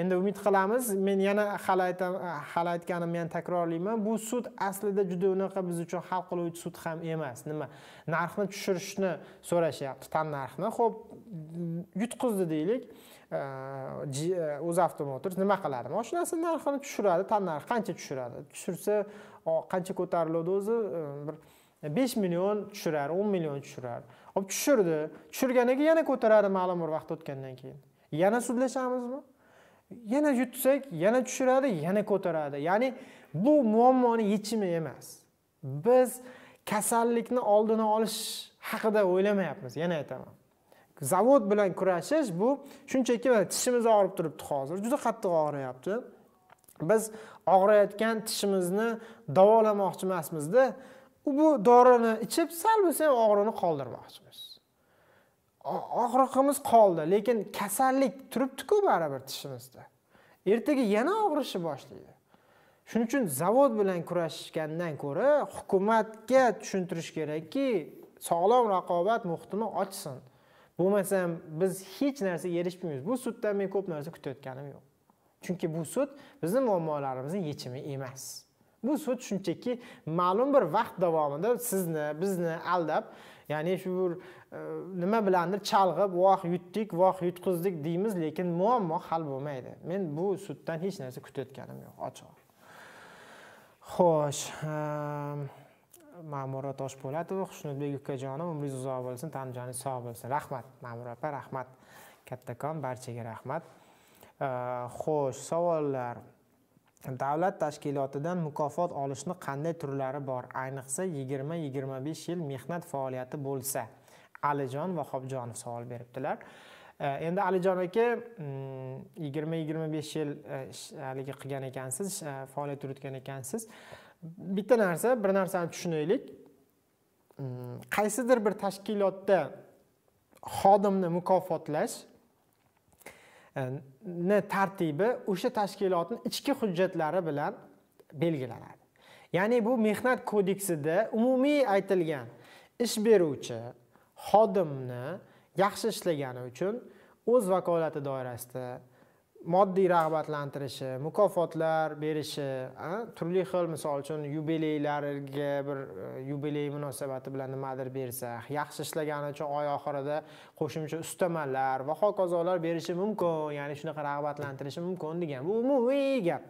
endi umid qilamiz men yana hali aytam hali aytganimni yana takrorlayman bu sud aslida juda unaqa biz uchun hal qiluvchi sud ham emas nima narxni tushirishni so'rashyapti tannarxni ho'p yutqizdi deylik o'zavtomotor e, nima qiladi moshinasi narxini tushiradi tannarx qancha tushiradi tushirsa qancha ko'tariladi o'zi bir besh million tushirar o'n million tushirar olib tushirdi tushirganiga yana ko'taradi ma'lum bir vaqt o'tgandan keyin yana sudlashamizmi yana yutsak yana tushiradi yana ko'taradi ya'ni bu muammoni yechimi emas biz kasallikni oldini olish haqida o'ylamayapmiz yana aytaman zavod bilan kurashish bu shunchaki tishimiz og'rib turibdi hozir juda qattiq og'riyapti biz og'riyotgan tishimizni davolamoqchi emasmizda u bu dorini ichib sal bo'lsa ham og'rini qoldirmoqchimiz og'rig'imiz qoldi lekin kasallik turibdiku baribir tishimizda ertaga yana og'rishni boshlaydi shuning uchun zavod bilan kurashgandan ko'ra hukumatga tushuntirish kerakki sog'lom raqobat muhitini ochsin bo'lmasam biz hech narsaga erishmaymiz bu suddan men ko'p narsa kutayotganim yo'q chunki bu sud bizni muammolarimizni yechimi emas bu sud shunchaki ma'lum bir vaqt davomida sizni bizni aldab ya'ni shu e, nima bilandir chalg'ib voh yutdik voh yutqizdik deymiz lekin muammo hal bo'lmaydi men bu suddan hech narsa kutayotganim yo'q ochig'i xo'sh e, ma'mura toshpo'latova xushnudbek ukajonov umringiz uzoq bo'lsin tanajoningiz sog' bo'lsin rahmat ma'mura opa rahmat kattakon barchaga rahmat e, xo'sh savollar davlat tashkilotidan mukofot olishni qanday turlari bor ayniqsa yigirma besh yil mehnat faoliyati bo'lsa alijon vahobjonov savol beribdilar e, endi alijon aka mm, yigirma besh yil e, haligi qilgan ekansiz e, faoliyat yuritgan ekansiz bitta narsa bir narsani tushunaylik mm, qaysidir bir tashkilotda xodimni mukofotlash ni э, tartibi o'sha tashkilotni ichki hujjatlari bilan belgilanadi ya'ni bu mehnat kodeksida umumiy aytilgan ish beruvchi xodimni yaxshi ishlagani uchun o'z vakolati doirasida moddiy rag'batlantirishi mukofotlar berishi turli xil misol uchun yubileylarga bir e, yubiley munosabati bilan nimadir bersa yaxshi ishlagani uchun oy oxirida qo'shimcha ustamalar va hokazolar berishi mumkin ya'ni shunaqa rag'batlantirishi mumkin degan bu umumiy gap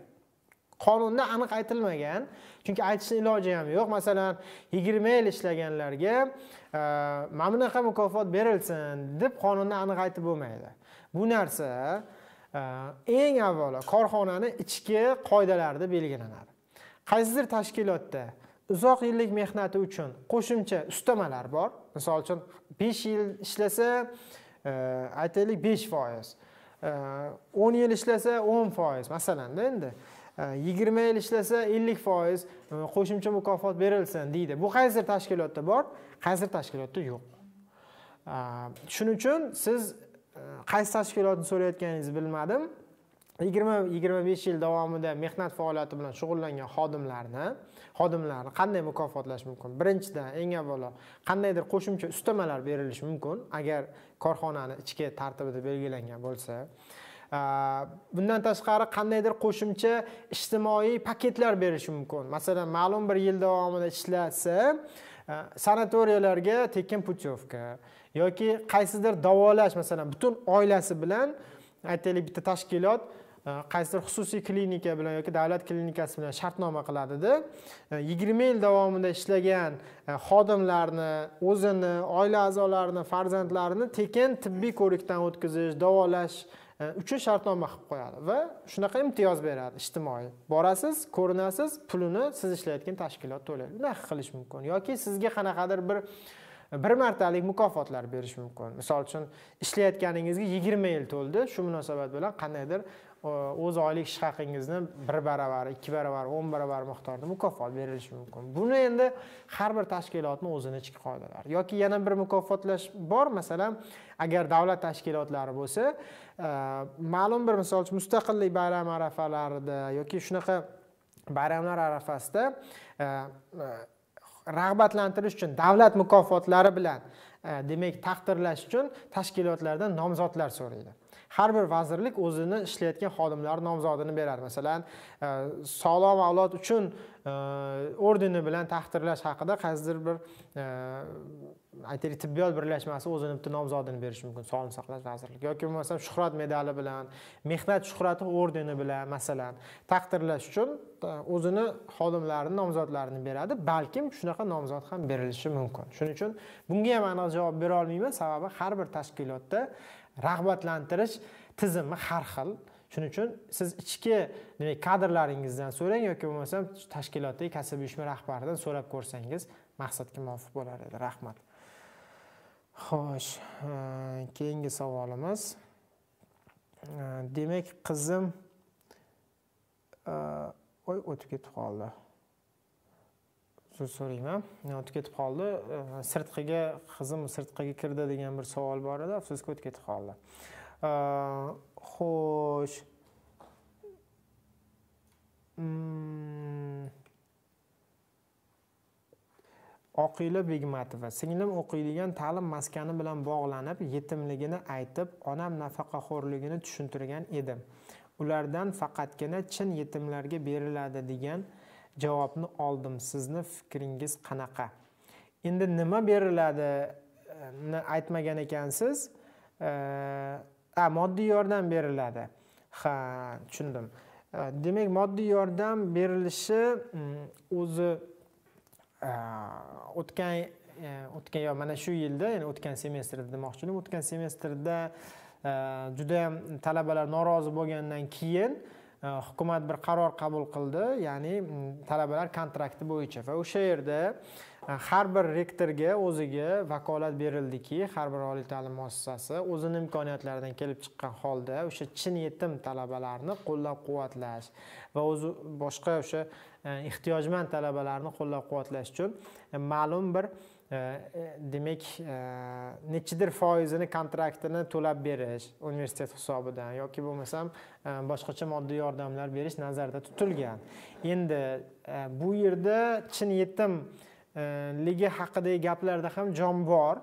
qonunda aniq aytilmagan chunki aytishni iloji ham yo'q masalan yigirma yil ishlaganlarga e, mana bunaqa mukofot berilsin deb qonunda aniq aytib bo'lmaydi bu narsa eng avvalo korxonani ichki qoidalarida belgilanadi qaysidir tashkilotda uzoq yillik mehnati uchun qo'shimcha ustamalar bor misol uchun besh yil ishlasa e, aytaylik besh foiz e, o'n yil ishlasa o'n foiz masalanda endi e, yigirma yil ishlasa ellik foiz qo'shimcha mukofot berilsin deydi bu qaysidir tashkilotda bor qaysidir tashkilotda yo'q shuning uchun siz qaysi tashkilotni so'rayotganingizni bilmadim yigirma yigirma besh yil davomida mehnat faoliyati bilan shug'ullangan xodimlarni xodimlarni qanday mukofotlash mumkin birinchidan eng avvalo qandaydir qo'shimcha ustamalar berilishi mumkin agar korxonani ichki tartibida belgilangan bo'lsa bundan tashqari qandaydir qo'shimcha ijtimoiy paketlar berishi mumkin masalan ma'lum bir yil davomida ishlatsa sanatoriyalarga tekin putyovka yoki qaysidir davolash masalan butun oilasi bilan aytaylik bitta tashkilot e, qaysidir xususiy klinika bilan yoki davlat klinikasi bilan shartnoma qiladida e, yigirma yil davomida ishlagan e, xodimlarni o'zini oila a'zolarini farzandlarini tekin tibbiy ko'rikdan o'tkazish davolash uchun shartnoma qilib qo'yadi va shunaqa imtiyoz beradi ijtimoiy borasiz ko'rinasiz pulini siz ishlayotgan tashkilot to'laydi bunaqa qilish mumkin yoki sizga qanaqadir bir bir martalik mukofotlar berish mumkin misol uchun ishlayotganingizga yigirma yil to'ldi shu munosabat bilan qandaydir o'z oylik ish haqingizni bir baravari ikki baravari o'n baravar miqdorda mukofot berilishi mumkin buni endi har bir tashkilotni o'zini ichki qoidalari yoki yana bir mukofotlash bor masalan agar davlat tashkilotlari bo'lsa e, ma'lum bir misol uchun mustaqillik bayrami arafalarida yoki shunaqa bayramlar arafasida e, rag'batlantirish uchun davlat mukofotlari bilan e, demak taqdirlash uchun tashkilotlardan nomzodlar so'raydi har bir vazirlik o'zini ishlayotgan xodimlari nomzodini beradi masalan e, sog'lom avlod uchun e, ordeni bilan taqdirlash haqida qaysidir bir aytaylik tibbiyot birlashmasi o'zini bitta nomzodini berishi mumkin sog'liqni saqlash vazirligi yoki bo'lmasam shuhrat medali bilan mehnat shuhrati ordeni bilan masalan taqdirlash uchun e, o'zini xodimlarini nomzodlarini beradi balkim shunaqa nomzod ham berilishi mumkin shuning uchun bunga ham aniq javob bera olmayman sababi har bir tashkilotda rag'batlantirish tizimi har xil shuning uchun siz ichki demak kadrlaringizdan so'rang yoki bo'lmasam tashkilotdagi kasaba uyushma rahbaridan so'rab ko'rsangiz maqsadga muvofiq bo'lar edi rahmat xo'sh e, keyingi savolimiz e, demak qizim e, oy o'tib ketib qoldi uzr so'rayman o'tib ketib qoldi sirtqiga qizim sirtqiga kirdi degan bir savol bor edi afsuski o'tib ketib qoldi xo'sh hmm. oqila begmatova singlim o'qiydigan ta'lim maskani bilan bog'lanib yetimligini aytib onam nafaqaxo'rligini tushuntirgan edim ulardan faqatgina chin yetimlarga beriladi degan javobni oldim sizni fikringiz qanaqa endi nima beriladi aytmagan ekansiz a moddiy yordam beriladi ha tushundim demak moddiy yordam berilishi mm, o'zi Э, o'tgan э, o'tgan yo mana shu yilda ya'ni o'tgan semestrda demoqchiman o'tgan semestrda e, juda yam talabalar norozi bo'lgandan keyin e, hukumat bir qaror qabul qildi ya'ni talabalar kontrakti bo'yicha va o'sha yerda E, har bir rektorga o'ziga vakolat berildiki har bir oliy ta'lim muassasasi o'zini imkoniyatlaridan kelib chiqqan holda o'sha chin yetim talabalarni qo'llab quvvatlash va o'zi boshqa o'sha e, ehtiyojmand talabalarni qo'llab quvvatlash uchun e, ma'lum bir demak nechidir foizini kontraktini to'lab berish universitet hisobidan yoki bo'lmasam boshqacha moddiy yordamlar berish nazarda tutilgan endi bu yerda chin yetim Э, ligi haqidagi gaplarda ham jon bor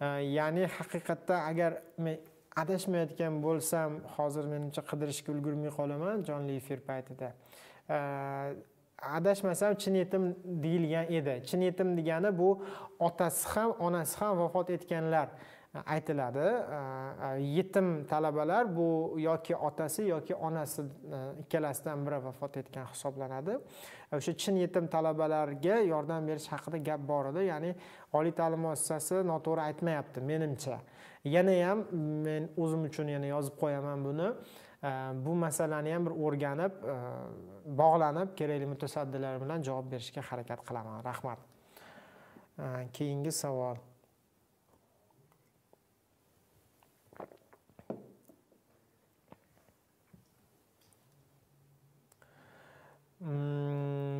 э, ya'ni haqiqatda agar men adashmayotgan bo'lsam hozir menimcha qidirishga ulgurmay qolaman jonli efir paytida э, adashmasam chin yetim deyilgan edi chin yetim degani bu otasi ham onasi ham vafot etganlar aytiladi e, yetim talabalar bu yoki otasi yoki onasi e, ikkalasidan biri vafot etgan hisoblanadi e, o'sha chin yetim talabalarga yordam berish haqida gap bor edi ya'ni oliy ta'lim muassasasi noto'g'ri aytmayapti menimcha yana ham men o'zim uchun yana yozib qo'yaman buni bu masalani ham bir o'rganib bog'lanib kerakli mutasaddilar bilan javob berishga harakat qilaman rahmat keyingi savol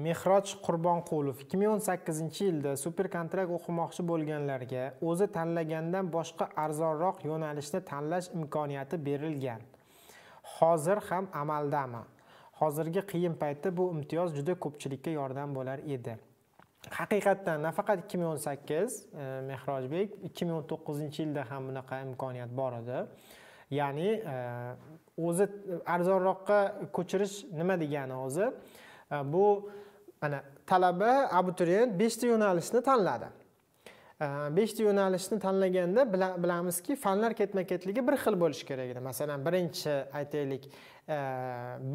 mehroj qurbonqulov 2018 yilda super kontrakt o'qimoqchi bo'lganlarga o'zi tanlagandan boshqa arzonroq yo'nalishni tanlash imkoniyati berilgan hozir ham amaldami hozirgi qiyin paytda bu imtiyoz juda ko'pchilikka yordam bo'lar edi haqiqatdan nafaqat 2018 mehrojbek 2019 yilda ham bunaqa imkoniyat bor edi ya'ni e, o'zi arzonroqqa ko'chirish nima degani o'zi E, bu mana talaba abituriyent beshta yo'nalishni tanladi e, beshta yo'nalishni tanlaganda bilamizki fanlar ketma ketligi bir xil bo'lishi kerak edi masalan birinchi aytaylik e,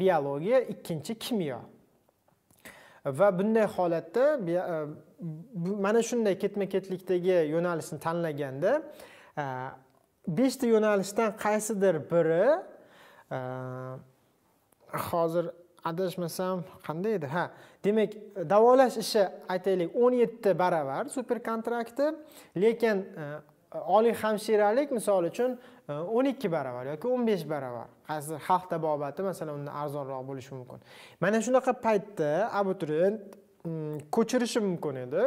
biologiya ikkinchi kimyo va bunday holatda mana shunday ketma ketlikdagi yo'nalishni tanlaganda beshta yo'nalishdan qaysidir biri hozir adashmasam qanday edi ha demak davolash ishi aytaylik o'n yetti baravar super kontrakti lekin e, oliy hamshiralik misol uchun e, o'n ikki baravar yoki o'n besh baravar hozir xalq tabobati masalan undan arzonroq bo'lishi mumkin mana shunaqa paytda abituriyent mm, ko'chirishi mumkin edi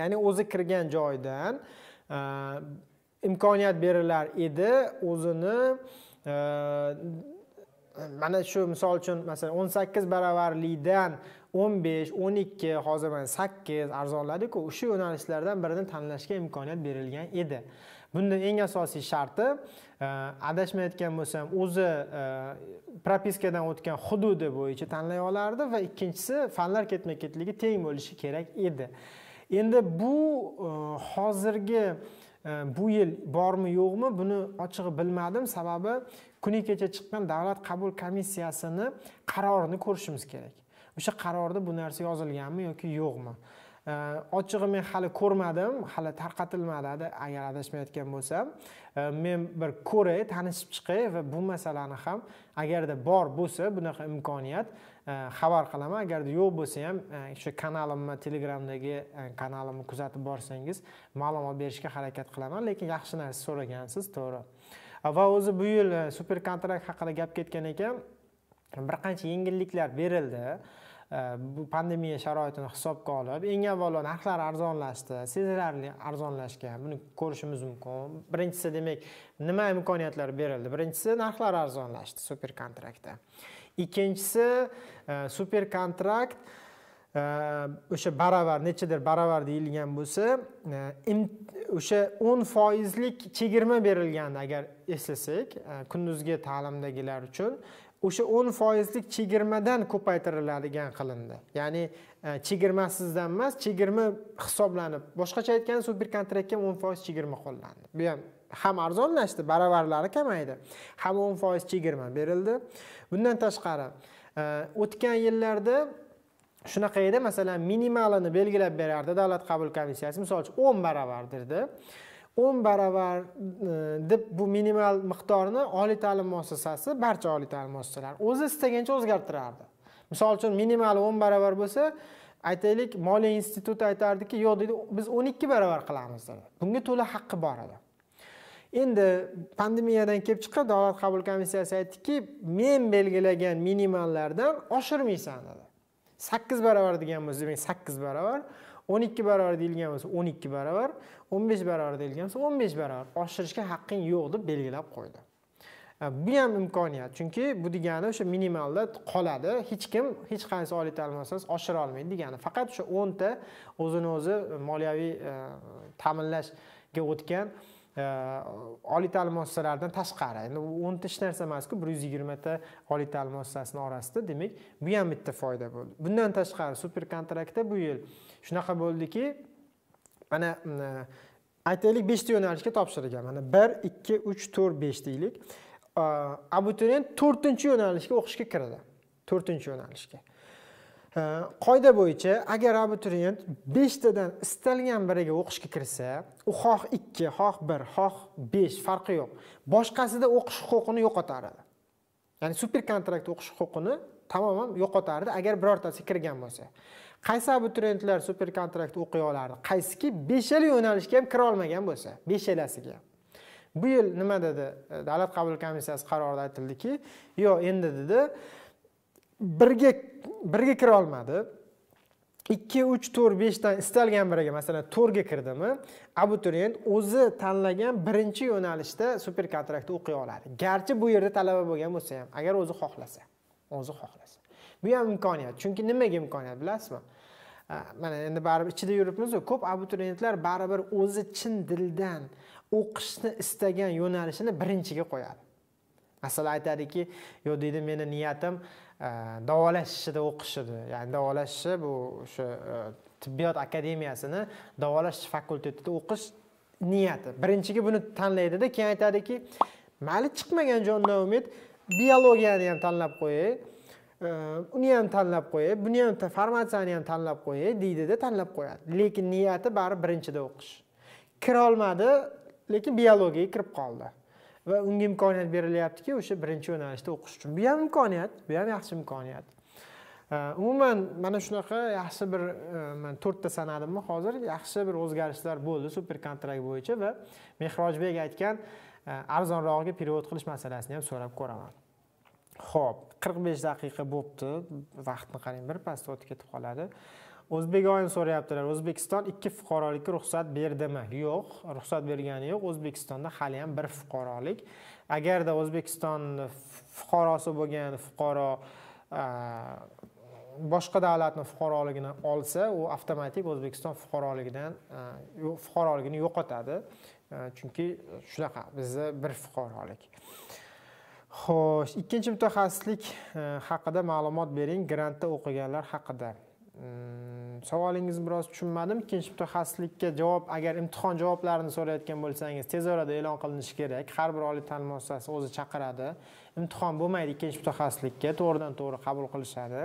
ya'ni o'zi kirgan joydan e, imkoniyat berilar edi o'zini mana shu misol uchun masalan o'n sakkiz baravarlikdan o'n besh o'n ikki hozir mana sakkiz arzonladiku o'sha yo'nalishlardan birini tanlashga imkoniyat berilgan edi bunda eng asosiy sharti e, adashmayotgan bo'lsam o'zi e, propiskadan o'tgan hududi bo'yicha tanlay olardi va ikkinchisi fanlar ketma ketligi teng bo'lishi kerak edi endi bu e, hozirgi bu yil bormi yo'qmi buni ochig'i bilmadim sababi kuni kecha chiqqan davlat qabul komissiyasini qarorini ko'rishimiz kerak o'sha qarorda bu narsa yozilganmi yoki yo'qmi ochig'i men hali ko'rmadim hali tarqatilmadi agar adashmayotgan bo'lsam men bir ko'ray tanishib chiqay va bu masalani ham agarda bor bo'lsa bunaqa imkoniyat Э, xabar qilaman agarda yo'q bo'lsa ham o'sha e, kanalimni telegramdagi e, kanalimni kuzatib borsangiz ma'lumot berishga harakat qilaman lekin yaxshi narsa so'ragansiz to'g'ri e, va o'zi bu yil super kontrakt haqida gap ketgan ekan bir qancha yengilliklar berildi bu pandemiya sharoitini hisobga olib eng avvalo narxlar arzonlashdi sezilarli arzonlashgan buni ko'rishimiz mumkin birinchisi demak nima imkoniyatlar berildi birinchisi narxlar arzonlashdi super kontraktda ikkinchisi e, super kontrakt e, o'sha baravar nechadir baravar deyilgan bo'lsa e, o'sha o'n foizlik chegirma berilgandi agar eslasak kunduzgi ta'limdagilar uchun o'sha o'n foizlik chegirmadan ko'paytiriladigan qilindi ya'ni chegirmasizdan emas chegirma hisoblanib boshqacha aytganda super kontraktga o'n foiz chegirma qo'llandi bu ham ham arzonlashdi baravarlari kamaydi ham o'n foiz chegirma berildi bundan tashqari e, o'tgan yillarda shunaqa edi masalan minimalini belgilab berardi davlat qabul komissiyasi misol uchun o'n baravar derdi o'n e, deb bu minimal miqdorni oliy ta'lim muassasasi barcha oliy ta'lim muassasalari o'zi istagancha o'zgartirardi misol uchun minimali o'n barobar bo'lsa aytaylik moliya instituti aytardiki yo'q deydi biz o'n ikki qilamiz dedi bunga to'la haqqi bor edi endi pandemiyadan kelib chiqib davlat qabul komissiyasi aytdiki men belgilagan minimallardan oshirmaysan dedi sakkiz barobar degan bo'lsa demak sakkiz barobar o'n ikki barobar deyilgan bo'lsa o'n ikki barobar o'n besh barobar deyilgan bo'lsa o'n besh barobar oshirishga haqqing yo'q deb belgilab qo'ydi e, bu ham imkoniyat chunki bu degani o'sha minimalda qoladi hech kim hech qaysi oliy ta'lim muassasasi oshira olmaydi degani faqat o'sha o'nta o'zini o'zi moliyaviy e, ta'minlashga o'tgan Э, oliy ta'lim muassasalaridan tashqari endi o'nta hech narsa emasku bir yuz yigirmata oliy ta'lim muassasasini orasida demak bu ham bitta foyda bo'ldi bundan tashqari super kontraktda bu yil shunaqa bo'ldiki mana mm, e, aytaylik beshta yo'nalishga topshirgan mana bir ikki uch to'rt besh deylik abituriyent to'rtinchi yo'nalishga o'qishga kiradi to'rtinchi yo'nalishga qoida bo'yicha agar abituriyent beshtadan istalgan biriga o'qishga kirsa u xoh ikki xoh bir xoh besh farqi yo'q boshqasida o'qish huquqini yo'qotardi ya'ni super kontrakt o'qish huquqini tamoman yo'qotardi agar birortasi kirgan bo'lsa qaysi abituriyentlar super kontrakt o'qiy olardi qaysiki beshala yo'nalishga ham kira olmagan bo'lsa beshalasiga bu yil nima dedi davlat qabul komissiyasi qarorida aytildiki yo'q endi dedi birga birga kira olmadi ikki uch to'rt beshdan istalgan biriga masalan to'rtga kirdimi abituriyent o'zi tanlagan birinchi yo'nalishda super kontraktda o'qiy oladi garchi bu yerda talaba bo'lgan bo'lsa ham agar o'zi xohlasa o'zi xohlasa bu ham imkoniyat chunki nimaga imkoniyat bilasizmi mana endi baribir ichida yuribmizu ko'p abituriyentlar baribir o'zi chin dildan o'qishni istagan yo'nalishini birinchiga qo'yadi masalan aytadiki yo'q deydi meni niyatim davolashishida ishida o'qish edi ya'ni davolash bu o'sha tibbiyot akademiyasini davolash fakultetida o'qish niyati birinchiga buni tanlaydida keyin aytadiki mayli chiqmagan jondan umid biologiyani ham tanlab qo'yay uni ham tanlab qo'yay buni ham farmatsiyani ham tanlab qo'yay deydida tanlab qo'yadi lekin niyati baribir birinchida o'qish kirolmadi lekin biologiyaga kirib qoldi va unga imkoniyat berilyaptiki o'sha birinchi yo'nalishda o'qish uchun bu ham imkoniyat bu ham yaxshi imkoniyat umuman mana shunaqa yaxshi bir e, man to'rtta sanadimni hozir yaxshi bir o'zgarishlar bo'ldi super kontrakt bo'yicha va mehrojbek aytgan e, arzonrog'iga перевод qilish masalasini ham so'rab ko'raman ho'p qirq besh daqiqa bo'libdi vaqtni qarang birpasda o'tib ketib qoladi o'zbek oyini so'rayaptilar o'zbekiston ikki fuqarolikka ruxsat berdimi yo'q ruxsat bergani yo'q o'zbekistonda hali ham bir fuqarolik agarda o'zbekiston fuqarosi bo'lgan fuqaro boshqa davlatni fuqaroligini olsa u avtomatik o'zbekiston fuqaroligidan fuqaroligini yo'qotadi chunki shunaqa bizda bir fuqarolik xo'sh ikkinchi mutaxassislik e, haqida ma'lumot bering grantda o'qiganlar haqida savolingizni biroz tushunmadim ikkinchi mutaxassislikka javob agar imtihon javoblarini so'rayotgan bo'lsangiz tez orada e'lon qilinishi kerak har bir oliy ta'lim muassasasi o'zi chaqiradi imtihon bo'lmaydi ikkinchi mutaxassislikka to'g'ridan to'g'ri qabul qilishadi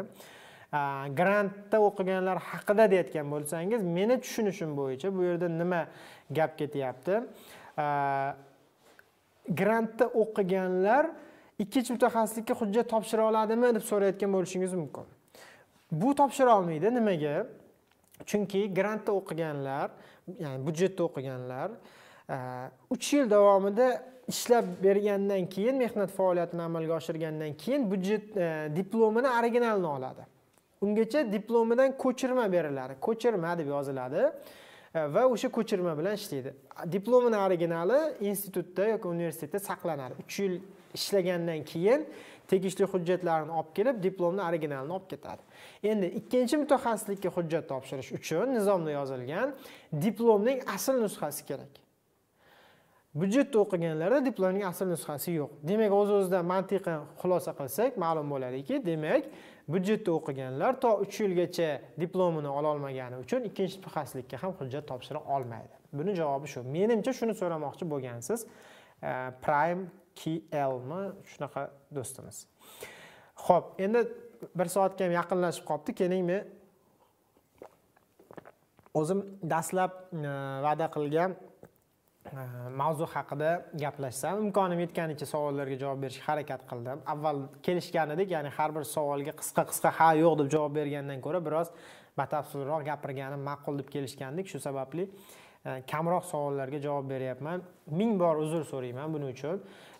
grantda o'qiganlar haqida deyotgan bo'lsangiz meni tushunishim bo'yicha bu yerda nima gap ketyapti grantda o'qiganlar ikkinchi mutaxassislikka hujjat topshira oladimi deb so'rayotgan bo'lishingiz mumkin bu topshira olmaydi nimaga chunki grantda o'qiganlar ya'ni byudjetda o'qiganlar e, uch yil davomida ishlab bergandan keyin mehnat faoliyatini amalga oshirgandan keyin byudjet e, diplomini originalini oladi ungacha diplomidan ko'chirma beriladi ko'chirma deb yoziladi e, va o'sha ko'chirma bilan ishlaydi diplomini originali institutda yoki universitetda saqlanadi uch yil ishlagandan keyin tegishli hujjatlarini olib kelib diplomni originalini olib ketadi endi ikkinchi mutaxassislikka hujjat topshirish uchun nizomda yozilgan diplomning asl nusxasi kerak byudjetda o'qiganlarda diplomning asl nusxasi yo'q demak o'z o'zidan mantiqan xulosa qilsak ma'lum bo'ladiki demak byudjetda o'qiganlar to uch yilgacha diplomini ololmagani uchun ikkinchi mutaxassislikka ham hujjat topshira olmaydi buni javobi shu menimcha shuni so'ramoqchi bo'lgansiz eh, prime klmi shunaqa do'stimiz ho'p endi bir soatga ham yaqinlashib qolibdi keling men o'zim dastlab e, va'da qilgan e, mavzu haqida gaplashsam imkonim yetganicha savollarga javob berishga harakat qildim avval kelishgan edik ya'ni har bir savolga qisqa qisqa ha yo'q deb javob bergandan ko'ra biroz batafsilroq gapirganim ma'qul deb kelishgandik shu sababli Э, kamroq savollarga javob beryapman ming bor uzr so'rayman buning uchun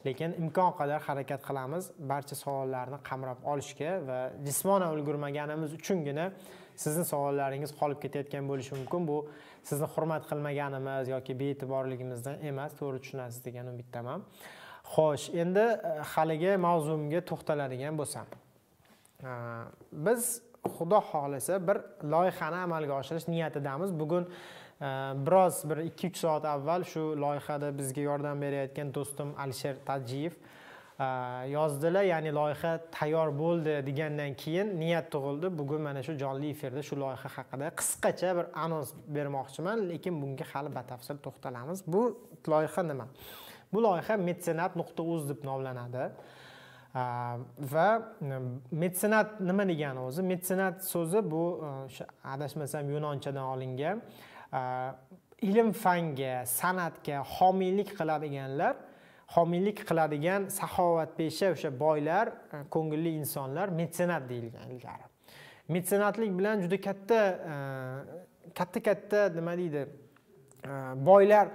lekin imkon qadar harakat qilamiz barcha savollarni qamrab olishga va jismonan ulgurmaganimiz uchungina sizni savollaringiz qolib ketayotgan bo'lishi mumkin bu sizni hurmat qilmaganimiz yoki bee'tiborligimizdan emas to'g'ri tushunasiz degan umiddaman xo'sh endi e, haligi mavzumga to'xtaladigan bo'lsam e, biz xudo xohlasa bir loyihani amalga oshirish niyatidamiz bugun Э, biroz bir ikki uch soat avval shu loyihada bizga yordam berayotgan do'stim alisher tajiyev e, yozdilar ya'ni loyiha tayyor bo'ldi degandan keyin niyat tug'ildi bugun mana shu jonli efirda shu loyiha haqida qisqacha bir anons bermoqchiman lekin bunga hali batafsil to'xtalamiz bu loyiha nima bu loyiha metsenat nuqta uz deb nomlanadi e, va metsenat nima degani o'zi metsenat so'zi bu e, adashmasam yunonchadan olingan Э, ilm fanga san'atga homiylik qiladiganlar homiylik qiladigan saxovatpesha o'sha boylar e, ko'ngilli insonlar metsenat deyilgan ilgari metsenatlik bilan juda katta e, katta katta nima deydi Э, boylar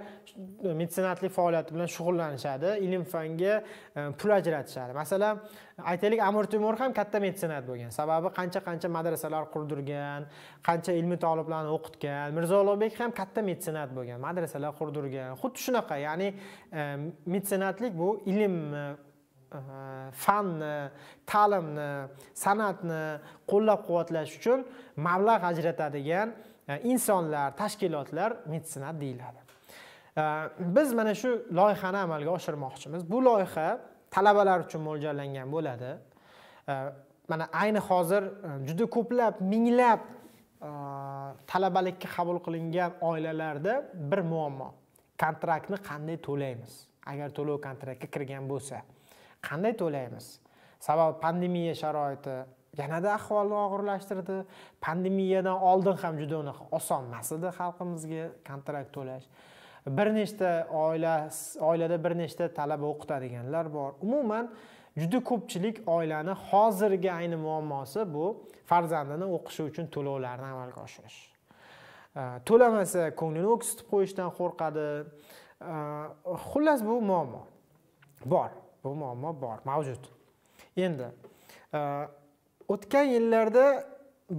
metsenatlik faoliyati bilan shug'ullanishadi ilm fanga e, pul ajratishadi masalan aytaylik amir temur ham katta metsenat bo'lgan sababi qancha qancha madrasalar qurdirgan qancha ilmiy toliblarni o'qitgan mirzo ulug'bek ham katta metsenat bo'lgan madrasalar qurdirgan xuddi shunaqa ya'ni e, metsenatlik bu ilmni e, fanni ta'limni san'atni qo'llab quvvatlash uchun mablag' ajratadigan E, insonlar tashkilotlar metsenat deyiladi e, biz mana shu loyihani amalga oshirmoqchimiz bu loyiha talabalar uchun mo'ljallangan bo'ladi e, mana ayni hozir juda ko'plab minglab talabalikka qabul qilingan oilalarda bir muammo kontraktni qanday to'laymiz agar to'lov kontraktga kirgan bo'lsa qanday to'laymiz sabab pandemiya sharoiti yanada ahvolni og'irlashtirdi pandemiyadan oldin ham juda unaqa oson emas edi xalqimizga kontrakt to'lash bir nechta oila oilada bir nechta talaba o'qitadiganlar bor umuman juda ko'pchilik oilani hozirgi ayni muammosi bu farzandini o'qishi uchun to'lovlarni amalga oshirish to'lamasa ko'nglini o'ksitib qo'yishdan qo'rqadi xullas bu muammo bor bu muammo bor mavjud endi o'tgan yillarda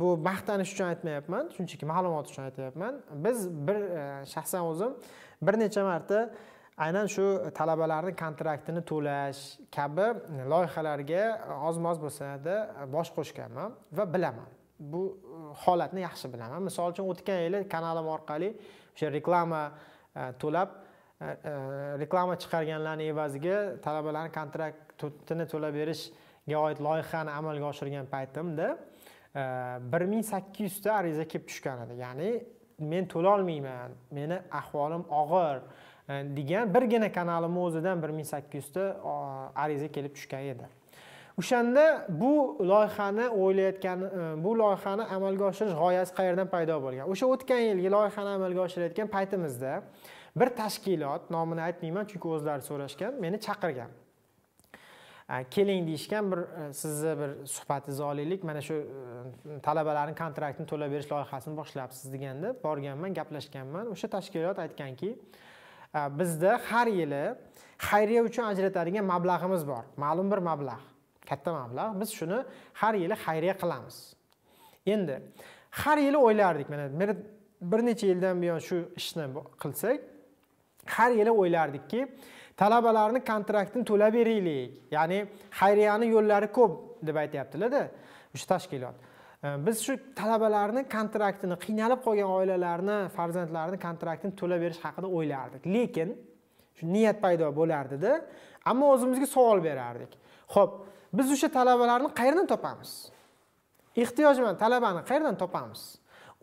bu maqtanish uchun aytmayapman shunchaki ma'lumot uchun aytyapman biz bir e, shaxsan o'zim bir necha marta aynan shu talabalarni kontraktini to'lash kabi loyihalarga ozma oz bo'lsada bosh qo'shganman va bilaman bu e, holatni yaxshi bilaman misol uchun o'tgan yili kanalim orqali o'sha reklama e, to'lab reklama chiqarganlarni evaziga talabalarni kontraktini to'lab berish ga oid loyihani amalga oshirgan paytimda e, bir ming yuzta ariza kelib tushgan edi ya'ni men to'lolmayman meni ahvolim og'ir e, degan birgina kanalimni o'zidan bir ming yuzta ariza kelib tushgan edi o'shanda bu loyihani o'ylayotgan e, bu loyihani amalga oshirish g'oyasi qayerdan paydo bo'lgan o'sha o'tgan yilgi loyihani amalga oshirayotgan paytimizda bir tashkilot nomini aytmayman chunki o'zlari so'rashgan meni chaqirgan keling deyishgan bir e, sizni bir suhbatingizni olaylik mana shu e, talabalarni kontraktini to'lab berish loyihasini boshlabsiz deganda borganman gaplashganman o'sha tashkilot aytganki bizda har yili xayriya uchun ajratadigan mablag'imiz bor ma'lum bir mablag' katta mablag' biz shuni har yili xayriya qilamiz endi har yili o'ylardik mana bir necha yildan buyon shu ishni qilsak har yili o'ylardikki talabalarni kontraktini to'lab beraylik ya'ni xayriyani yo'llari ko'p deb aytyaptilarda o'sha tashkilot e, biz shu talabalarni kontraktini qiynalib qolgan oilalarni farzandlarini kontraktini to'lab berish haqida o'ylardik lekin shu niyat paydo bo'lardida ammo o'zimizga savol berardik ho'p biz o'sha talabalarni qayerdan topamiz ehtiyojmand talabani qayerdan topamiz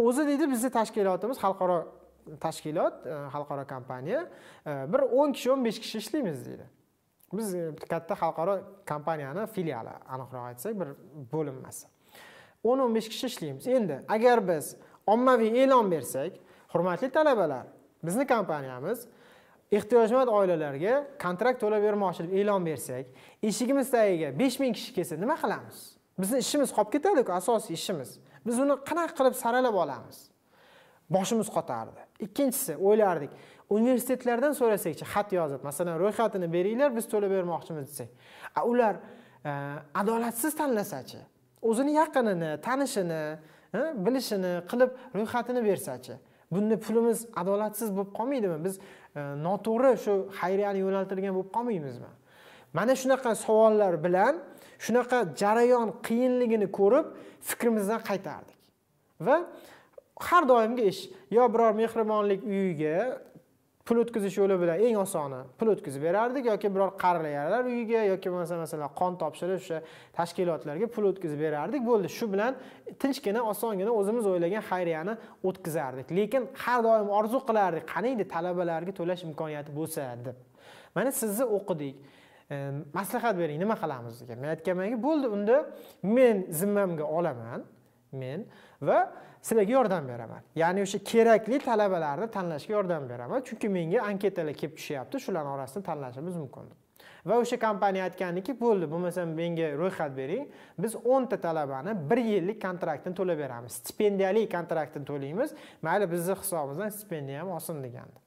o'zi deydi bizni tashkilotimiz xalqaro tashkilot e, xalqaro kompaniya e, bir o'n kishi o'n besh kishi ishlaymiz deydi biz e, katta xalqaro kompaniyani filiali aniqroq aytsak bir bo'linmasi o'n o'n besh kishi ishlaymiz endi agar biz ommaviy e'lon bersak hurmatli talabalar bizni kompaniyamiz ehtiyojmand oilalarga kontrakt to'lab bermoqchi deb e'lon bersak eshigimiz tagiga besh ming kishi kelsa nima qilamiz bizni ishimiz qolib ketadiku asosiy ishimiz biz uni qanaqa qilib saralab olamiz boshimiz qotardi ikkinchisi o'ylardik universitetlardan so'rasakchi xat yozib masalan ro'yxatini beringlar biz to'lab bermoqchimiz desak ular e, adolatsiz tanlasachi o'zini yaqinini tanishini e, bilishini qilib ro'yxatini bersachi bunda pulimiz adolatsiz bo'lib qolmaydimi biz e, noto'g'ri shu xayriyani yo'naltirgan bo'lib qolmaymizmi mana shunaqa savollar bilan shunaqa jarayon qiyinligini ko'rib fikrimizdan qaytardik va har doimgi ish yo biror mehribonlik uyiga pul o'tkazish yo'li bilan eng osoni pul o'tkazib berardik yoki biror qariyalar uyiga yoki bo'lmasa masalan qon topshirish o'sha tashkilotlarga pul o'tkazib berardik bo'ldi shu bilan tinchgina osongina o'zimiz o'ylagan xayriyani o'tkazardik lekin har doim orzu qilardik qani endi talabalarga to'lash imkoniyati bo'lsa deb mana sizni o'qidik maslahat bering nima qilamiz degan men aytganmanki bo'ldi unda men zimmamga olaman men va sizlarga yordam beraman ya'ni o'sha kerakli talabalarni tanlashga yordam beraman chunki menga anketalar kelib tushyapti shularni orasidan tanlashimiz mumkin va o'sha kompaniya aytgandiki bo'ldi bo'lmasam menga ro'yxat bering biz o'nta talabani bir yillik kontraktini to'lab beramiz stipendiyali kontraktini to'laymiz mayli bizni hisobimizdan stipendiya ham olsin degandi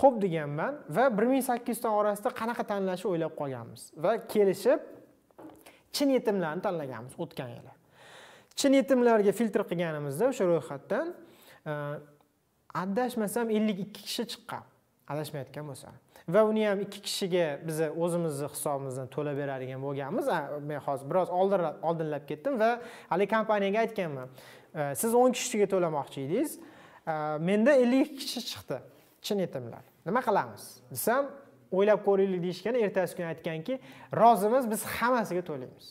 ho'p deganman va bir ming sakkizta orasida qanaqa tanlashni o'ylab qolganmiz va kelishib chin yetimlarni tanlaganmiz o'tgan yili chin yetimlarga filtr qilganimizda o'sha ro'yxatdan e, adashmasam ellik ikki kishi chiqqan adashmayotgan bo'lsam va uni ham ikki kishiga biza o'zimizni hisobimizdan to'lab beradigan bo'lganmiz men hozir biroz oldinlab ketdim va haligi kompaniyaga aytganman e, siz o'n kishiga to'lamoqchi edingiz e, menda ellik ikki kishi chiqdi chin yetimlar nima qilamiz desam o'ylab ko'raylik deyishgan ertasi kuni aytganki rozimiz biz hammasiga to'laymiz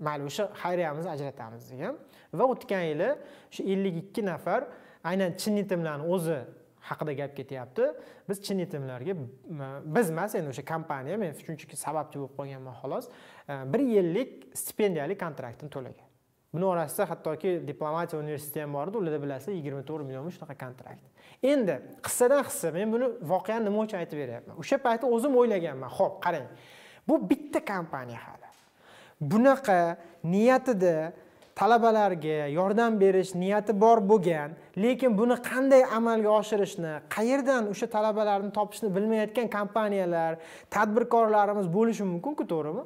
mayli o'sha xayriyamizni ajratamiz degan va o'tgan yili shu ellik ikki nafar aynan chin yetimlarni o'zi haqida gap ketyapti biz chin yetimlarga biz emas endi o'sha kompaniya men shunchaki sababchi bo'lib qolganman xolos e, bir yillik stipendiyali kontraktni to'lagan buni orasida hattoki diplomatiya universiteti ham bor edi ularda bilasizlar yigirma to'rt millionmi shunaqa kontrakt endi qissadan hissa men buni voqeani nima uchun aytib beryapman o'sha paytda o'zim o'ylaganman ho'p qarang bu bitta kompaniya hali bunaqa niyatida talabalarga yordam berish niyati bor bo'lgan lekin buni qanday amalga oshirishni qayerdan o'sha talabalarni topishni bilmayotgan kompaniyalar tadbirkorlarimiz bo'lishi mumkinku to'g'rimi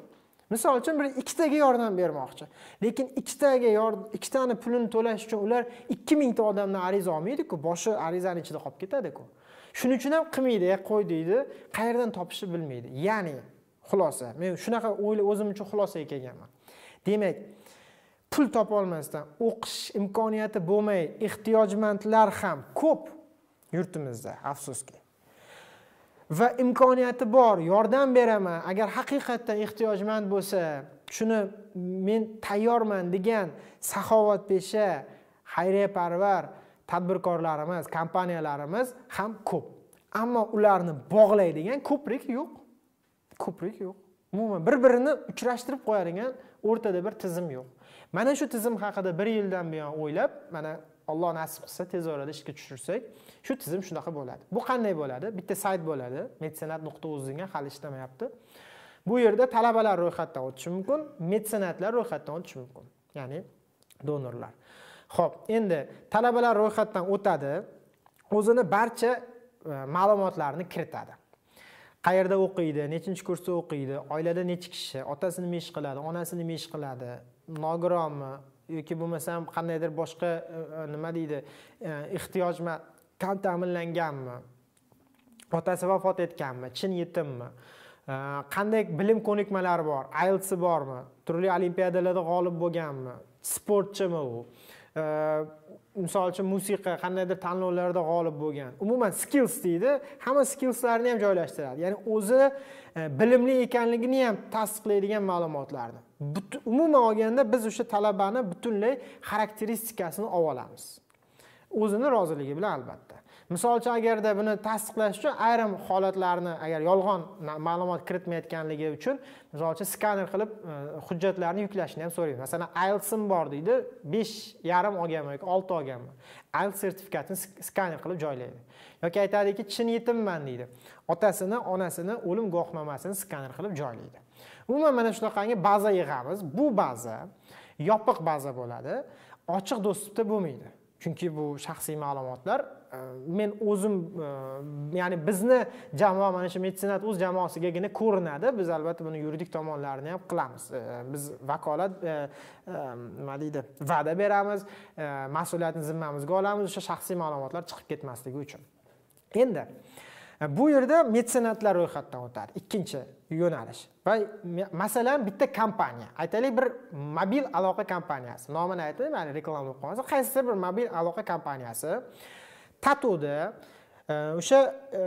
misol uchun bir ikkitaga yordam bermoqchi lekin ikkitaga ikkitani pulini to'lash uchun ular ikki mingta odamdan ariza olmaydiku boshi arizani ichida qolib ketadiku shuning uchun ham qilmaydi qo'y deydi qayerdan topishni bilmaydi ya'ni xulosa men shunaqa o'ylab o'zim uchun xulosaga kelganman demak pul topa olmasdan o'qish imkoniyati bo'lmay ehtiyojmandlar ham ko'p yurtimizda afsuski va imkoniyati bor yordam beraman agar haqiqatdan ehtiyojmand bo'lsa shuni men tayyorman degan saxovatpesha xayriyaparvar tadbirkorlarimiz kompaniyalarimiz ham ko'p ammo ularni bog'laydigan ko'prik yo'q ko'prik yo'q umuman bir birini uchrashtirib qo'yadigan o'rtada bir tizim yo'q mana shu tizim haqida bir yildan buyon o'ylab mana alloh nasib qilsa tez orada ishga tushirsak shu tizim shunaqa bo'ladi bu qanday bo'ladi bitta sayt bo'ladi metsenat nuqta uz degan hali ishlamayapti bu yerda talabalar ro'yxatdan o'tishi mumkin metsenatlar ro'yxatdan o'tishi mumkin ya'ni donorlar ho'p endi talabalar ro'yxatdan o'tadi o'zini barcha e, ma'lumotlarini kiritadi qayerda o'qiydi nechinchi kursda o'qiydi oilada nechi kishi otasi nima ish qiladi onasi nima ish qiladi nogironmi yoki bo'lmasam qandaydir boshqa e, e, nima deydi e, ehtiyojman kam ta'minlanganmi otasi vafot etganmi chin yetimmi qanday bilim ko'nikmalari bor ilsi bormi turli olimpiadalarda g'olib bo'lganmi sportchimi u misol uchun musiqa qandaydir tanlovlarda g'olib bo'lgan umuman skills deydi hamma skillslarni ham joylashtiradi ya'ni o'zi e, bilimli ekanligini ham tasdiqlaydigan ma'lumotlarni umuman olganda biz o'sha talabani butunlay xarakteristikasini olib olamiz o'zini roziligi bilan albatta misol uchun agarda buni tasdiqlash uchun ayrim holatlarni agar yolg'on ma'lumot kiritmayotganligi uchun misol uchun skaner qilib e, hujjatlarni yuklashni ham so'raydi masalan ieltsim bor deydi besh yarim olganman yoki olti olganman ielts sertifikatini skaner qilib joylaydi yoki aytadiki chin yetimman deydi otasini onasini o'lim guvohnomasini skaner qilib joylaydi umuman mana shunaqangi baza yig'amiz bu baza yopiq baza bo'ladi ochiq dostupda bo'lmaydi chunki bu shaxsiy ma'lumotlar men o'zim e, ya'ni bizni jamoa mana shu metsenat o'z jamoasigagina ko'rinadi biz albatta buni yuridik tomonlarini ham qilamiz e, biz vakolat e, nima deydi va'da beramiz mas'uliyatni zimmamizga olamiz o'sha shaxsiy ma'lumotlar chiqib ketmasligi uchun endi bu yerda metsenatlar ro'yxatdan o'tadi ikkinchi yo'nalish va masalan bitta kompaniya aytaylik bir mobil aloqa kompaniyasi nomini aytmayman reklama qilib qolmasin qaysidir bir mobil aloqa kompaniyasi tatuvda e, o'sha e,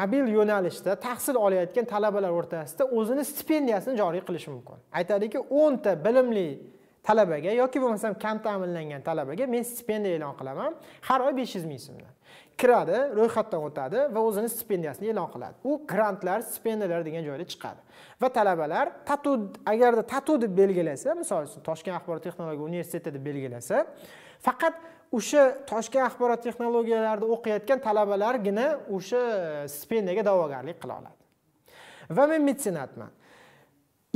mobil yo'nalishda tahsil olayotgan talabalar o'rtasida o'zini stipendiyasini joriy qilishi mumkin aytadiki o'nta bilimli talabaga yoki bo'lmasam kam ta'minlangan talabaga men stipendiya e'lon qilaman har oy besh yuz ming so'mdan kiradi ro'yxatdan o'tadi va o'zini stipendiyasini e'lon qiladi u grantlar stipendiyalar degan joyda chiqadi va talabalar tatu agarda tatu deb belgilasa misol uchun toshkent axborot texnologiya universiteti deb belgilasa faqat o'sha toshkent axborot texnologiyalarida o'qiyotgan talabalargina o'sha stipendiyaga da'vogarlik qila oladi va men metsenatman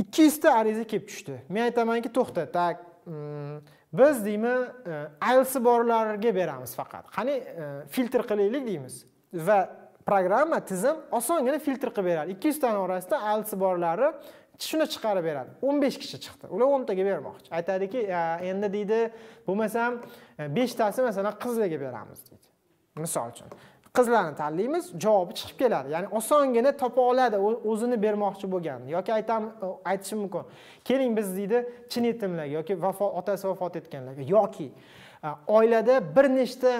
ikki yuzta ariza kelib tushdi men aytamanki to'xta так mm, biz deyman e, aylsi borlarga beramiz faqat qani e, filtr qilaylik deymiz va programma tizim osongina filtr qilib beradi ikki yuztani orasidan aylsi borlari shuni chiqarib beradi 15 kishi chiqdi ular 10 taga bermoqchi aytadiki endi deydi bo'lmasam 5 e, tasi masalan qizlarga beramiz deydi misol uchun qizlarni tanlaymiz javobi chiqib keladi ya'ni osongina topa oladi o'zini bermoqchi bo'lgan yoki aytam e, aytishim mumkin keling biz deydi chin yetimlarga yoki vafot otasi vafot etganlarga yoki e, oilada bir nechta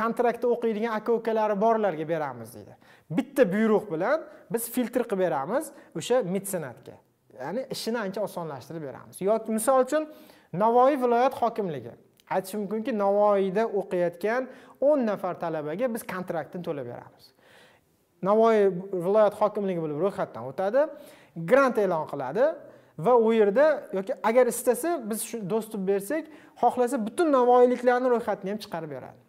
kontraktda o'qiydigan aka ukalari borlarga beramiz deydi bitta buyruq bilan biz filtr qilib beramiz o'sha medsenatga ya'ni ishini ancha osonlashtirib beramiz yoki misol uchun navoiy viloyat hokimligi aytishim mumkinki navoiyda o'qiyotgan o'n nafar talabaga biz kontraktini to'lab beramiz navoiy viloyat hokimligi bo'lib ro'yxatdan o'tadi grant e'lon qiladi va u yerda yoki agar istasa biz shu do'stib bersak xohlasa butun navoiyliklarni ro'yxatini ham chiqarib beradi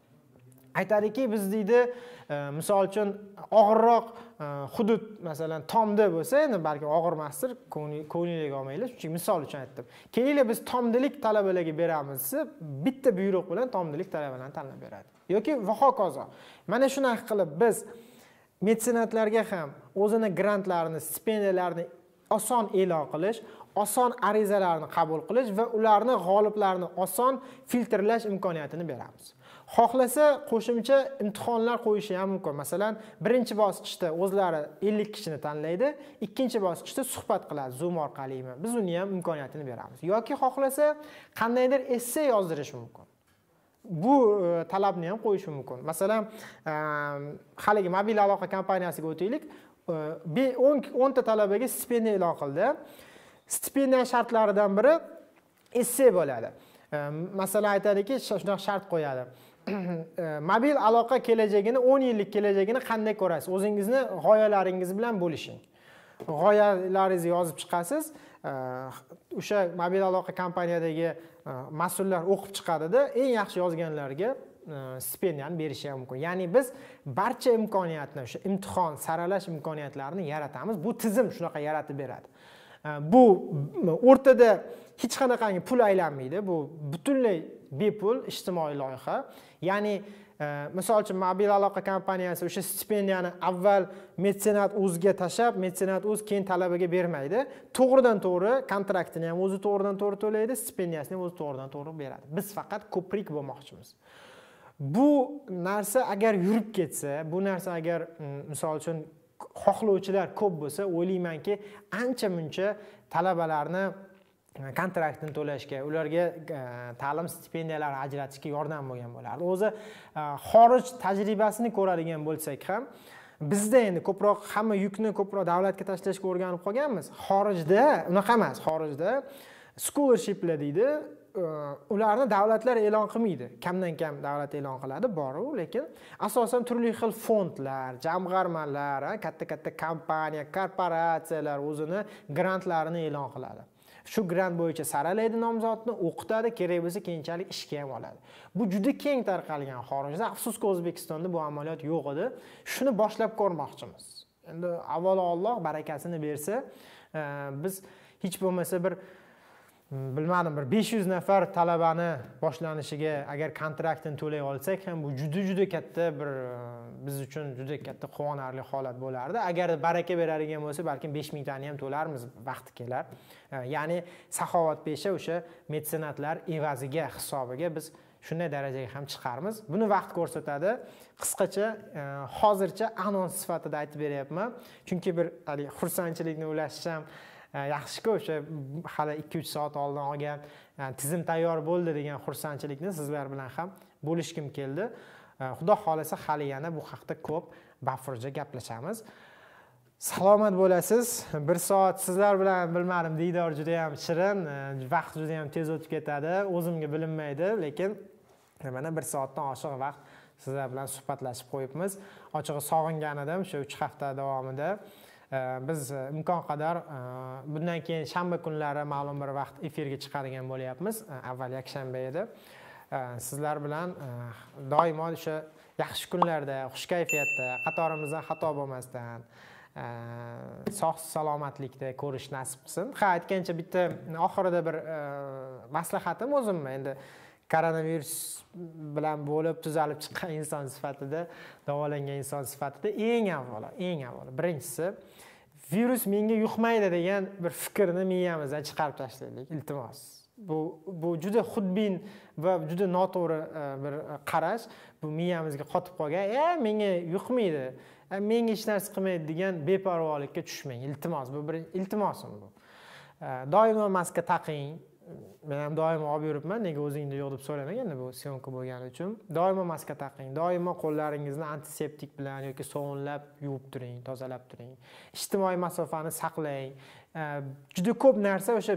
aytadiki biz deydi e, misol uchun og'irroq e, hudud masalan tomda bo'lsa endi balki og'ir emasdir ko'ngliga olmanglar chunki misol uchun aytdim kelinglar biz tomdilik talabalarga beramiz desa bitta buyruq bilan tomdilik talabalarni tanlab beradi yoki va hokazo mana shunaqa qilib biz metsenatlarga ham o'zini grantlarini stipendiyalarini oson e'lon qilish oson arizalarni qabul qilish va ularni g'oliblarini oson filtrlash imkoniyatini beramiz xohlasa qo'shimcha imtihonlar qo'yishi ham mumkin masalan birinchi bosqichda o'zlari 50 kishini tanlaydi ikkinchi bosqichda suhbat qiladi zoom orqalimi biz uni ham imkoniyatini beramiz yoki xohlasa qandaydir esse yozdirish mumkin bu e, talabni ham qo'yishi mumkin masalan e, haligi mobil aloqa kompaniyasiga o'taylik e, o'nta talabaga stipendiya e'lon qildi stipendiya shartlaridan biri esse bo'ladi masalan aytadiki shunaqa shart qo'yadi mobil aloqa kelajagini o'n yillik kelajagini qanday ko'rasiz o'zingizni g'oyalaringiz bilan bo'lishing g'oyalaringizni yozib chiqasiz o'sha mobil aloqa kompaniyadagi e, mas'ullar o'qib chiqadida eng yaxshi yozganlarga e, stipendiyani berishi ham mumkin ya'ni biz barcha imkoniyatni o'sha imtihon saralash imkoniyatlarini yaratamiz bu tizim shunaqa yaratib beradi bu o'rtada hech qanaqangi pul aylanmaydi bu butunlay bepul ijtimoiy loyiha ya'ni e, misol uchun mobil aloqa kompaniyasi o'sha stipendiyani avval metsenat o'ziga tashlab metsenat o'z keyin talabaga bermaydi to'g'ridan to'g'ri kontraktini ham o'zi to'g'ridan to'g'ri to'laydi stipendiyasini ham o'zi to'g'ridan to'g'ri beradi biz faqat ko'prik bo'lmoqchimiz bu narsa agar yurib ketsa bu narsa agar misol uchun xohlovchilar ko'p bo'lsa o'ylaymanki ancha muncha talabalarni kontraktini to'lashga ularga e, ta'lim stipendiyalari ajratishga yordam bo'lgan bo'lardi o'zi e, xorij tajribasini ko'radigan bo'lsak ham bizda endi ko'proq hamma yukni ko'proq davlatga tashlashga o'rganib qolganmiz xorijda unaqa emas xorijda scholarshiplar deydi e, ularni davlatlar e'lon qilmaydi kamdan kam davlat e'lon qiladi boru lekin asosan turli xil fondlar jamg'armalar katta katta kompaniya korporatsiyalar o'zini grantlarini e'lon qiladi shu grant bo'yicha saralaydi nomzodni o'qitadi kerak bo'lsa keyinchalik ishga ham oladi bu juda keng tarqalgan xorijda afsuski o'zbekistonda bu amaliyot yo'q edi shuni boshlab ko'rmoqchimiz endi avvalo olloh barakasini bersa e, biz hech bo'lmasa bir bilmadim bir besh yuz nafar talabani boshlanishiga agar kontraktini to'lay olsak ham bu juda juda katta bir e, biz uchun juda katta quvonarli holat bo'lardi agar baraka beradigan bo'lsa balkim besh mingtani ham to'larmiz vaqti kelar e, ya'ni saxovatpesha o'sha metsenatlar evaziga hisobiga biz shunday darajaga ham chiqarmiz buni vaqt ko'rsatadi qisqacha e, hozircha anons sifatida aytib beryapman chunki bir haligi xursandchilikni ulashish ham Э, yaxshiku o'sha hali ikki uch soat oldin olgan e, tizim tayyor bo'ldi degan xursandchilikni sizlar bilan ham bo'lishgim keldi e, xudo xohlasa hali yana bu haqida ko'p bafurja gaplashamiz salomat bo'lasiz bir soat sizlar bilan bilmadim diydor juda yam shirin e, vaqt juda yam tez o'tib ketadi o'zimga bilinmaydi lekin mana bir soatdan oshiq vaqt sizlar bilan suhbatlashib qo'yibmiz ochig'i sog'ingan edim o'sha uch hafta davomida Э, biz э, imkon qadar э, bundan keyin shanba kunlari ma'lum bir vaqt efirga chiqadigan bo'lyapmiz avval yakshanba edi sizlar bilan doimo o'sha yaxshi kunlarda xush kayfiyatda qatorimizdan xato bo'lmasdan sog' salomatlikda ko'rish nasib qilsin ha aytgancha bitta oxirida bir maslahatim o'zimni endi koronavirus bilan bo'lib tuzalib chiqqan inson sifatida davolangan inson sifatida eng avvalo eng avvalo birinchisi virus menga yuqmaydi degan bir fikrni miyamizdan chiqarib tashlaylik iltimos bu bu juda xudbin va juda noto'g'ri e, bir e, qarash bu miyamizga qotib qolgan e menga yuqmaydi e, menga hech narsa qilmaydi degan beparvolikka tushmang iltimos bu bir iltimosim bu doimo maska taqing men ham doimo olib yuribman nega o'zingda yo'q deb so'ramaganda bu syomka bo'lgani uchun doimo maska taqing doimo qo'llaringizni antiseptik bilan yoki sovunlab yuvib turing tozalab turing ijtimoiy masofani saqlang juda ko'p narsa o'sha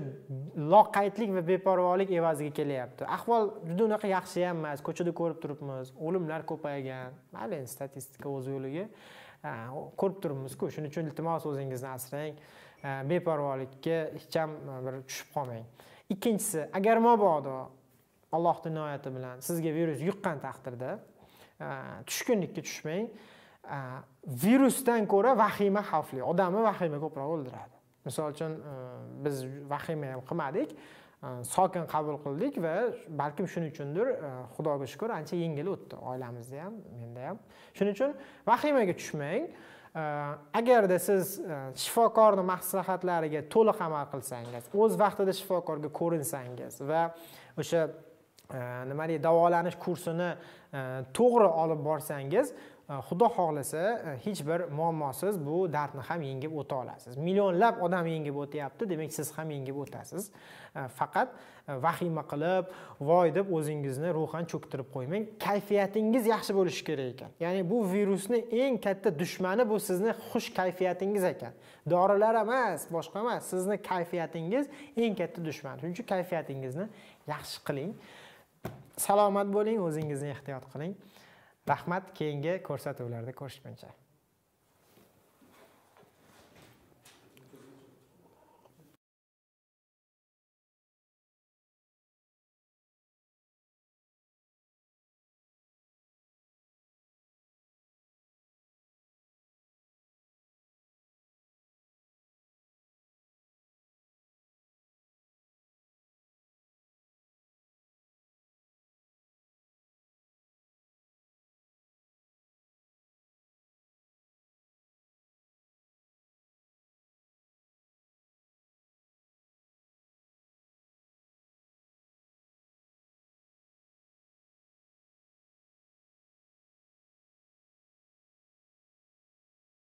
loqaydlik va beparvolik evaziga kelyapti ahvol juda unaqa yaxshi ham emas ko'chada ko'rib turibmiz o'limlar ko'paygan mayli endi statistika o'z yo'liga ko'rib turibmizku shuning uchun iltimos o'zingizni asrang beparvolikka hech ham bir tushib qolmang ikkinchisi agar mabodo allohni inoyati bilan sizga virus yuqqan taqdirda e, tushkunlikka tushmang e, virusdan ko'ra vahima xavfli odamni vahima ko'proq o'ldiradi misol uchun e, biz vahima ham qilmadik sokin qabul qildik va balkim shuning uchundir xudoga shukur ancha yengil o'tdi oilamizda ham menda ham shuning uchun vahimaga tushmang agarda siz shifokorni maslahatlariga to'liq amal qilsangiz o'z vaqtida shifokorga ko'rinsangiz va o'sha nima э, deydi davolanish kursini э, to'g'ri olib borsangiz Э, xudo xohlasa э, hech bir muammosiz bu dardni ham yengib o'ta olasiz millionlab odam yengib o'tyapti demak siz ham yengib o'tasiz э, faqat vahima qilib voy deb o'zingizni ruhan cho'ktirib qo'ymang kayfiyatingiz yaxshi bo'lishi kerak ekan ya'ni bu virusni eng katta dushmani bu sizni xush kayfiyatingiz ekan dorilar emas boshqa emas sizni kayfiyatingiz eng katta dushman shuning uchun kayfiyatingizni yaxshi qiling salomat bo'ling o'zingizni ehtiyot qiling rahmat keyingi ko'rsatuvlarda ko'rishguncha